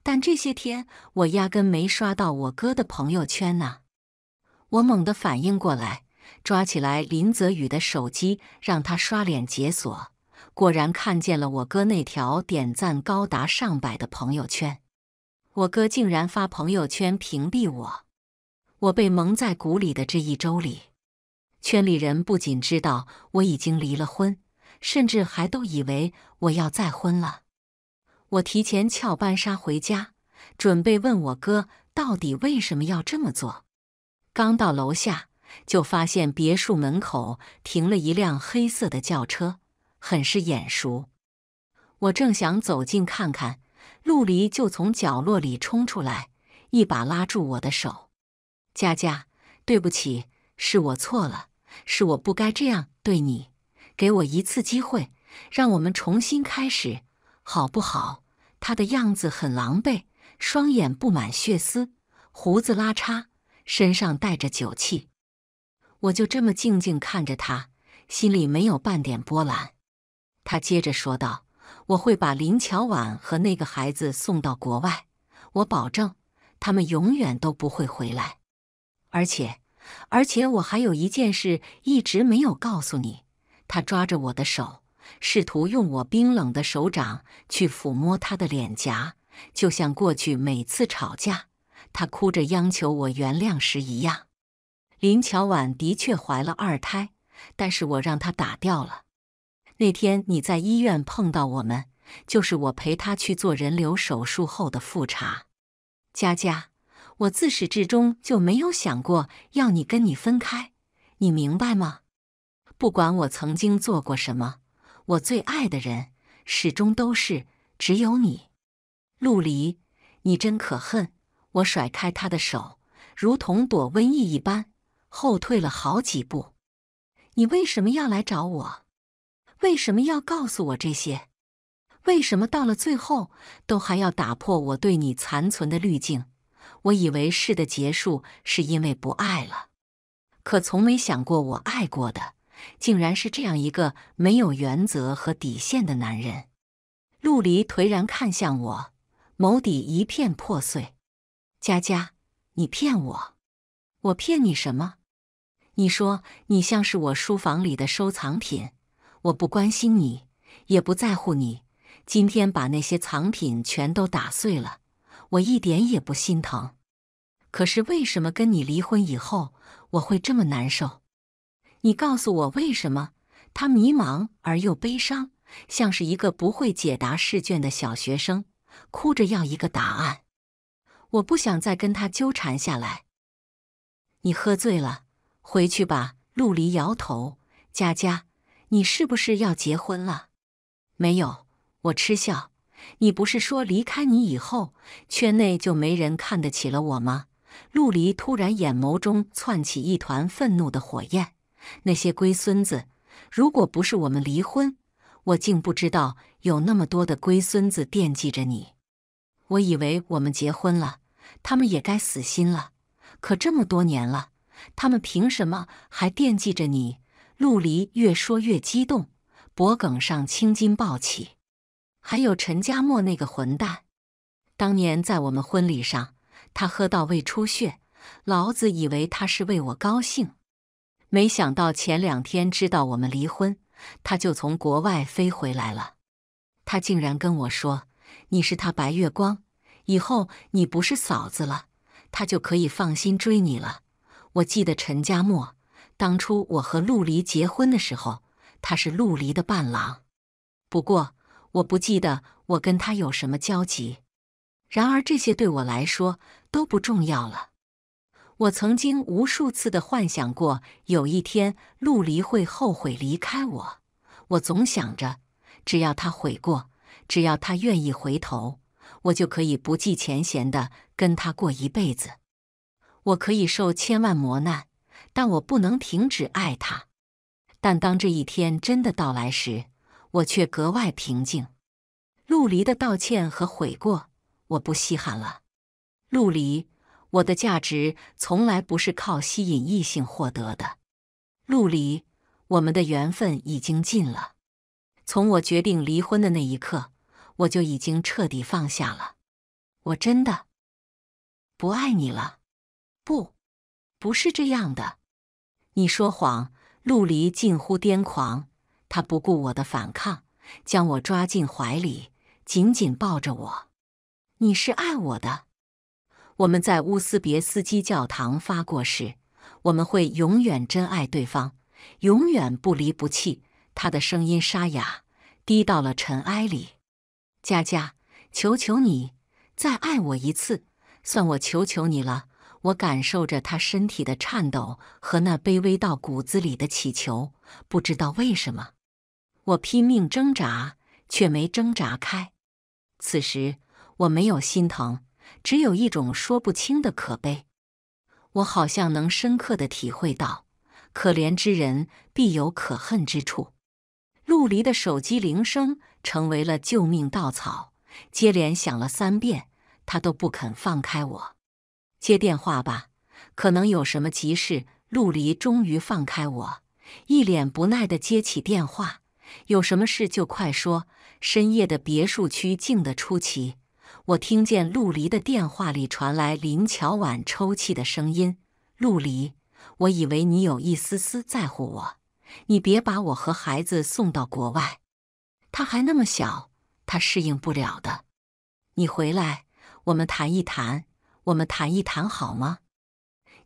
但这些天我压根没刷到我哥的朋友圈呐！我猛地反应过来，抓起来林泽宇的手机，让他刷脸解锁。果然看见了我哥那条点赞高达上百的朋友圈。我哥竟然发朋友圈屏蔽我！我被蒙在鼓里的这一周里，圈里人不仅知道我已经离了婚。甚至还都以为我要再婚了。我提前翘班杀回家，准备问我哥到底为什么要这么做。刚到楼下，就发现别墅门口停了一辆黑色的轿车，很是眼熟。我正想走近看看，陆离就从角落里冲出来，一把拉住我的手：“佳佳，对不起，是我错了，是我不该这样对你。”给我一次机会，让我们重新开始，好不好？他的样子很狼狈，双眼布满血丝，胡子拉碴，身上带着酒气。我就这么静静看着他，心里没有半点波澜。他接着说道：“我会把林乔婉和那个孩子送到国外，我保证他们永远都不会回来。而且，而且我还有一件事一直没有告诉你。”他抓着我的手，试图用我冰冷的手掌去抚摸他的脸颊，就像过去每次吵架，他哭着央求我原谅时一样。林乔婉的确怀了二胎，但是我让她打掉了。那天你在医院碰到我们，就是我陪她去做人流手术后的复查。佳佳，我自始至终就没有想过要你跟你分开，你明白吗？不管我曾经做过什么，我最爱的人始终都是只有你，陆离。你真可恨！我甩开他的手，如同躲瘟疫一般后退了好几步。你为什么要来找我？为什么要告诉我这些？为什么到了最后都还要打破我对你残存的滤镜？我以为事的，结束是因为不爱了，可从没想过我爱过的。竟然是这样一个没有原则和底线的男人。陆离颓然看向我，眸底一片破碎。佳佳，你骗我！我骗你什么？你说你像是我书房里的收藏品，我不关心你，也不在乎你。今天把那些藏品全都打碎了，我一点也不心疼。可是为什么跟你离婚以后，我会这么难受？你告诉我为什么他迷茫而又悲伤，像是一个不会解答试卷的小学生，哭着要一个答案。我不想再跟他纠缠下来。你喝醉了，回去吧。陆离摇头。佳佳，你是不是要结婚了？没有，我嗤笑。你不是说离开你以后，圈内就没人看得起了我吗？陆离突然眼眸中窜起一团愤怒的火焰。那些龟孙子，如果不是我们离婚，我竟不知道有那么多的龟孙子惦记着你。我以为我们结婚了，他们也该死心了。可这么多年了，他们凭什么还惦记着你？陆离越说越激动，脖梗上青筋暴起。还有陈家默那个混蛋，当年在我们婚礼上，他喝到胃出血，老子以为他是为我高兴。没想到前两天知道我们离婚，他就从国外飞回来了。他竟然跟我说：“你是他白月光，以后你不是嫂子了，他就可以放心追你了。”我记得陈家默，当初我和陆离结婚的时候，他是陆离的伴郎。不过我不记得我跟他有什么交集。然而这些对我来说都不重要了。我曾经无数次的幻想过，有一天陆离会后悔离开我。我总想着，只要他悔过，只要他愿意回头，我就可以不计前嫌的跟他过一辈子。我可以受千万磨难，但我不能停止爱他。但当这一天真的到来时，我却格外平静。陆离的道歉和悔过，我不稀罕了。陆离。我的价值从来不是靠吸引异性获得的，陆离，我们的缘分已经尽了。从我决定离婚的那一刻，我就已经彻底放下了。我真的不爱你了，不，不是这样的。你说谎，陆离近乎癫狂，他不顾我的反抗，将我抓进怀里，紧紧抱着我。你是爱我的。我们在乌斯别斯基教堂发过誓，我们会永远珍爱对方，永远不离不弃。他的声音沙哑，低到了尘埃里。佳佳，求求你，再爱我一次，算我求求你了。我感受着他身体的颤抖和那卑微到骨子里的乞求，不知道为什么，我拼命挣扎，却没挣扎开。此时我没有心疼。只有一种说不清的可悲，我好像能深刻的体会到，可怜之人必有可恨之处。陆离的手机铃声成为了救命稻草，接连响了三遍，他都不肯放开我。接电话吧，可能有什么急事。陆离终于放开我，一脸不耐的接起电话，有什么事就快说。深夜的别墅区静得出奇。我听见陆离的电话里传来林乔婉抽泣的声音。陆离，我以为你有一丝丝在乎我，你别把我和孩子送到国外。他还那么小，他适应不了的。你回来，我们谈一谈，我们谈一谈好吗？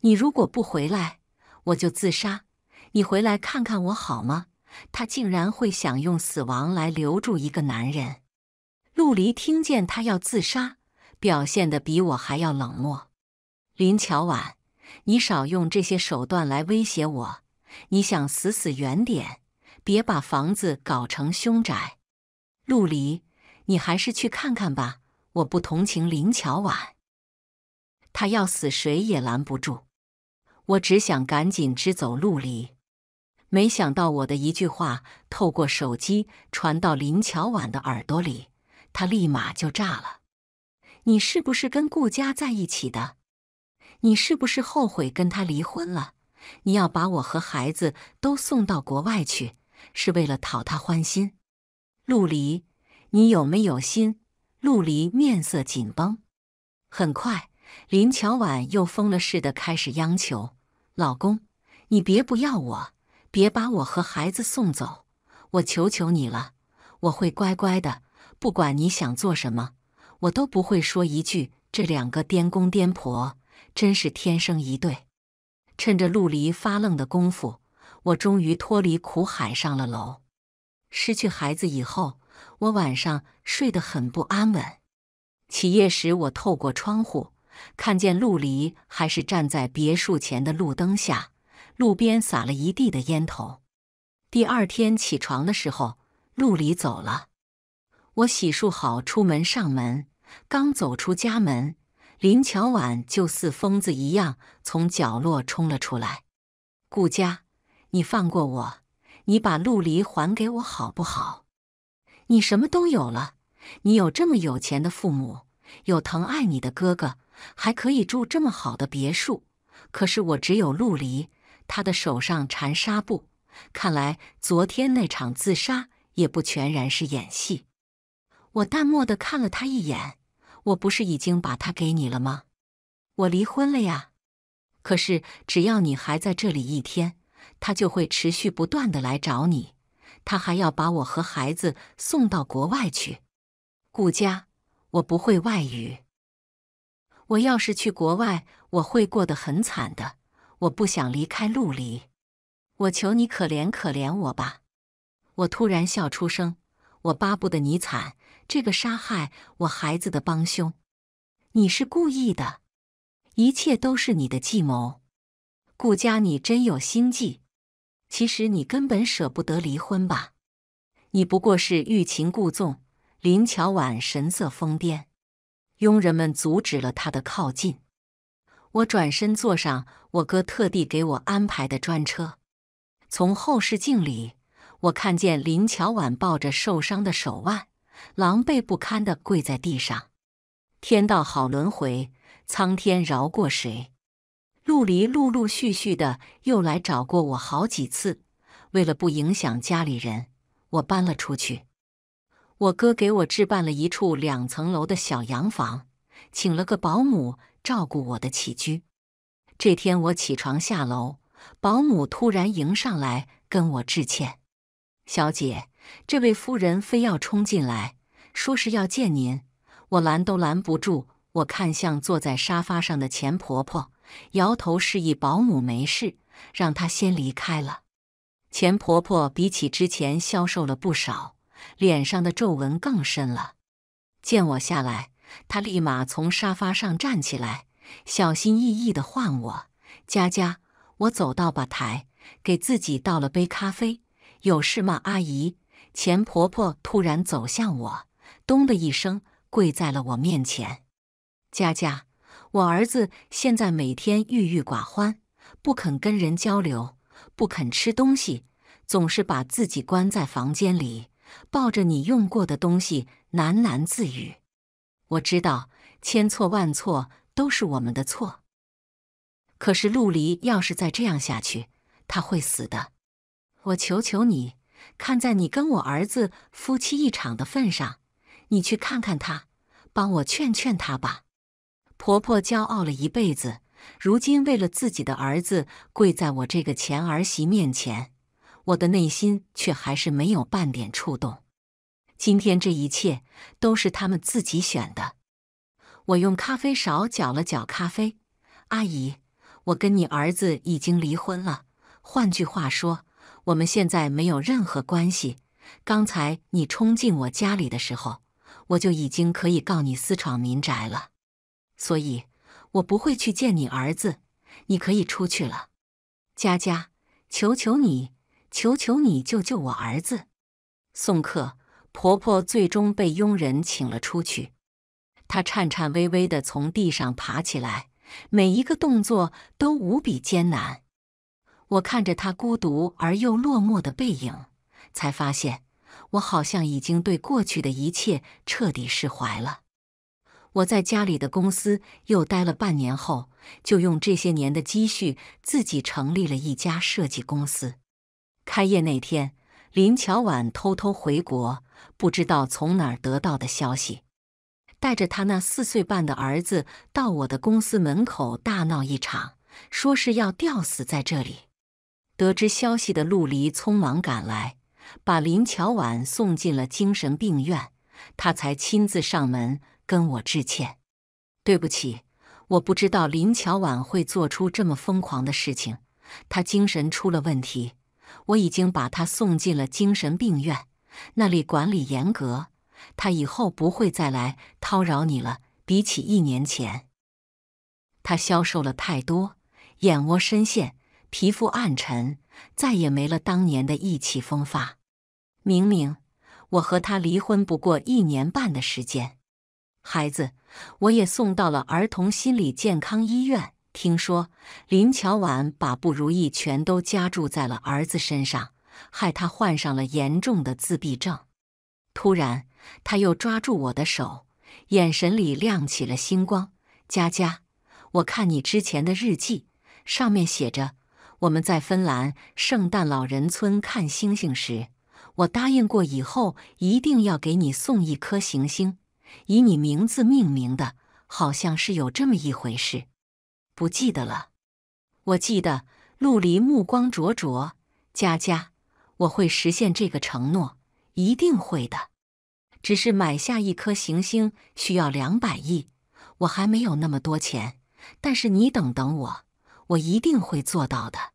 你如果不回来，我就自杀。你回来看看我好吗？他竟然会想用死亡来留住一个男人。陆离听见他要自杀，表现的比我还要冷漠。林乔婉，你少用这些手段来威胁我。你想死死远点，别把房子搞成凶宅。陆离，你还是去看看吧。我不同情林乔婉，他要死谁也拦不住。我只想赶紧支走陆离。没想到我的一句话，透过手机传到林乔婉的耳朵里。他立马就炸了！你是不是跟顾佳在一起的？你是不是后悔跟他离婚了？你要把我和孩子都送到国外去，是为了讨他欢心？陆离，你有没有心？陆离面色紧绷。很快，林乔婉又疯了似的开始央求：“老公，你别不要我，别把我和孩子送走！我求求你了，我会乖乖的。”不管你想做什么，我都不会说一句。这两个颠公颠婆真是天生一对。趁着陆离发愣的功夫，我终于脱离苦海上了楼。失去孩子以后，我晚上睡得很不安稳。起夜时，我透过窗户看见陆离还是站在别墅前的路灯下，路边撒了一地的烟头。第二天起床的时候，陆离走了。我洗漱好，出门上门，刚走出家门，林乔婉就似疯子一样从角落冲了出来。顾家，你放过我，你把陆离还给我好不好？你什么都有了，你有这么有钱的父母，有疼爱你的哥哥，还可以住这么好的别墅。可是我只有陆离，他的手上缠纱布，看来昨天那场自杀也不全然是演戏。我淡漠的看了他一眼，我不是已经把他给你了吗？我离婚了呀。可是只要你还在这里一天，他就会持续不断的来找你。他还要把我和孩子送到国外去。顾家，我不会外语。我要是去国外，我会过得很惨的。我不想离开陆离。我求你可怜可怜我吧。我突然笑出声。我巴不得你惨，这个杀害我孩子的帮凶，你是故意的，一切都是你的计谋，顾家，你真有心计。其实你根本舍不得离婚吧？你不过是欲擒故纵。林乔婉神色疯癫，佣人们阻止了他的靠近。我转身坐上我哥特地给我安排的专车，从后视镜里。我看见林乔婉抱着受伤的手腕，狼狈不堪的跪在地上。天道好轮回，苍天饶过谁？陆离陆陆续续的又来找过我好几次。为了不影响家里人，我搬了出去。我哥给我置办了一处两层楼的小洋房，请了个保姆照顾我的起居。这天我起床下楼，保姆突然迎上来跟我致歉。小姐，这位夫人非要冲进来，说是要见您，我拦都拦不住。我看向坐在沙发上的钱婆婆，摇头示意保姆没事，让她先离开了。钱婆婆比起之前消瘦了不少，脸上的皱纹更深了。见我下来，她立马从沙发上站起来，小心翼翼的唤我：“佳佳。”我走到吧台，给自己倒了杯咖啡。有事吗，阿姨？钱婆婆突然走向我，咚的一声跪在了我面前。佳佳，我儿子现在每天郁郁寡欢，不肯跟人交流，不肯吃东西，总是把自己关在房间里，抱着你用过的东西喃喃自语。我知道，千错万错都是我们的错。可是陆离要是再这样下去，他会死的。我求求你，看在你跟我儿子夫妻一场的份上，你去看看他，帮我劝劝他吧。婆婆骄傲了一辈子，如今为了自己的儿子跪在我这个前儿媳面前，我的内心却还是没有半点触动。今天这一切都是他们自己选的。我用咖啡勺搅了搅咖啡，阿姨，我跟你儿子已经离婚了。换句话说。我们现在没有任何关系。刚才你冲进我家里的时候，我就已经可以告你私闯民宅了，所以我不会去见你儿子。你可以出去了，佳佳，求求你，求求你救救我儿子！送客，婆婆最终被佣人请了出去。她颤颤巍巍的从地上爬起来，每一个动作都无比艰难。我看着他孤独而又落寞的背影，才发现我好像已经对过去的一切彻底释怀了。我在家里的公司又待了半年后，就用这些年的积蓄自己成立了一家设计公司。开业那天，林乔婉偷偷回国，不知道从哪儿得到的消息，带着他那四岁半的儿子到我的公司门口大闹一场，说是要吊死在这里。得知消息的陆离匆忙赶来，把林乔婉送进了精神病院。他才亲自上门跟我致歉：“对不起，我不知道林乔婉会做出这么疯狂的事情。她精神出了问题，我已经把她送进了精神病院，那里管理严格，她以后不会再来叨扰你了。”比起一年前，她消瘦了太多，眼窝深陷。皮肤暗沉，再也没了当年的意气风发。明明，我和他离婚不过一年半的时间，孩子我也送到了儿童心理健康医院。听说林乔婉把不如意全都加注在了儿子身上，害他患上了严重的自闭症。突然，他又抓住我的手，眼神里亮起了星光。佳佳，我看你之前的日记，上面写着。我们在芬兰圣诞老人村看星星时，我答应过以后一定要给你送一颗行星，以你名字命名的，好像是有这么一回事，不记得了。我记得陆离目光灼灼，佳佳，我会实现这个承诺，一定会的。只是买下一颗行星需要两百亿，我还没有那么多钱，但是你等等我，我一定会做到的。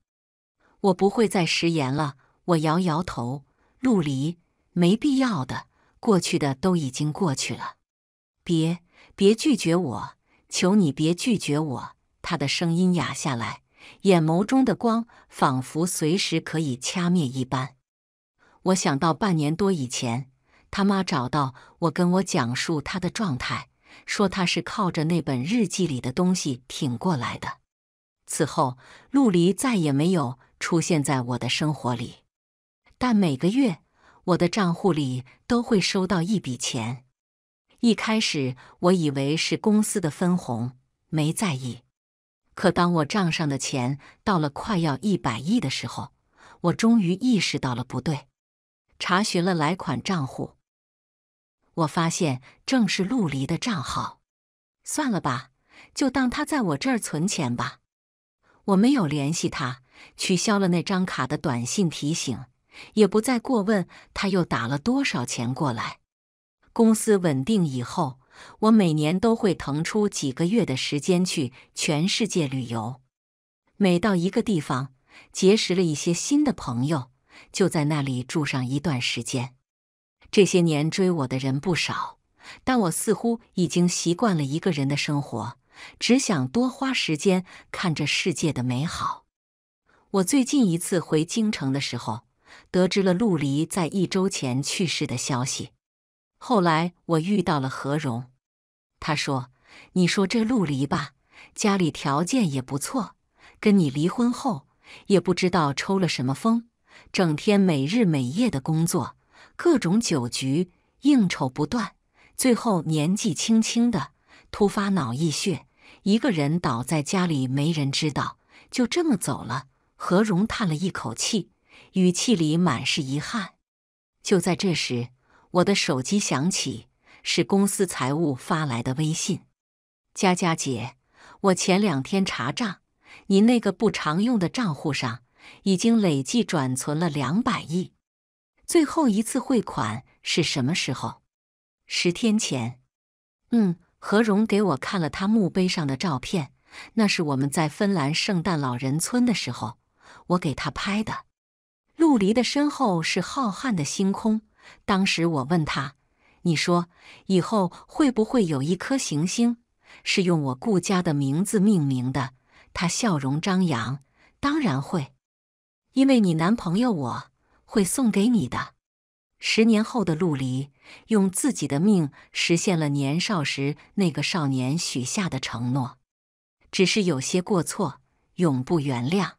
我不会再食言了。我摇摇头，陆离，没必要的，过去的都已经过去了。别，别拒绝我，求你别拒绝我。他的声音哑下来，眼眸中的光仿佛随时可以掐灭一般。我想到半年多以前，他妈找到我，跟我讲述他的状态，说他是靠着那本日记里的东西挺过来的。此后，陆离再也没有。出现在我的生活里，但每个月我的账户里都会收到一笔钱。一开始我以为是公司的分红，没在意。可当我账上的钱到了快要一百亿的时候，我终于意识到了不对。查询了来款账户，我发现正是陆离的账号。算了吧，就当他在我这儿存钱吧。我没有联系他。取消了那张卡的短信提醒，也不再过问他又打了多少钱过来。公司稳定以后，我每年都会腾出几个月的时间去全世界旅游。每到一个地方，结识了一些新的朋友，就在那里住上一段时间。这些年追我的人不少，但我似乎已经习惯了一个人的生活，只想多花时间看着世界的美好。我最近一次回京城的时候，得知了陆离在一周前去世的消息。后来我遇到了何荣，他说：“你说这陆离吧，家里条件也不错，跟你离婚后也不知道抽了什么风，整天每日每夜的工作，各种酒局应酬不断，最后年纪轻轻的突发脑溢血，一个人倒在家里，没人知道，就这么走了。”何荣叹了一口气，语气里满是遗憾。就在这时，我的手机响起，是公司财务发来的微信：“佳佳姐，我前两天查账，您那个不常用的账户上已经累计转存了两百亿。最后一次汇款是什么时候？十天前。”嗯，何荣给我看了他墓碑上的照片，那是我们在芬兰圣诞老人村的时候。我给他拍的，陆离的身后是浩瀚的星空。当时我问他：“你说以后会不会有一颗行星是用我顾家的名字命名的？”他笑容张扬：“当然会，因为你男朋友我会送给你的。”十年后的陆离用自己的命实现了年少时那个少年许下的承诺，只是有些过错，永不原谅。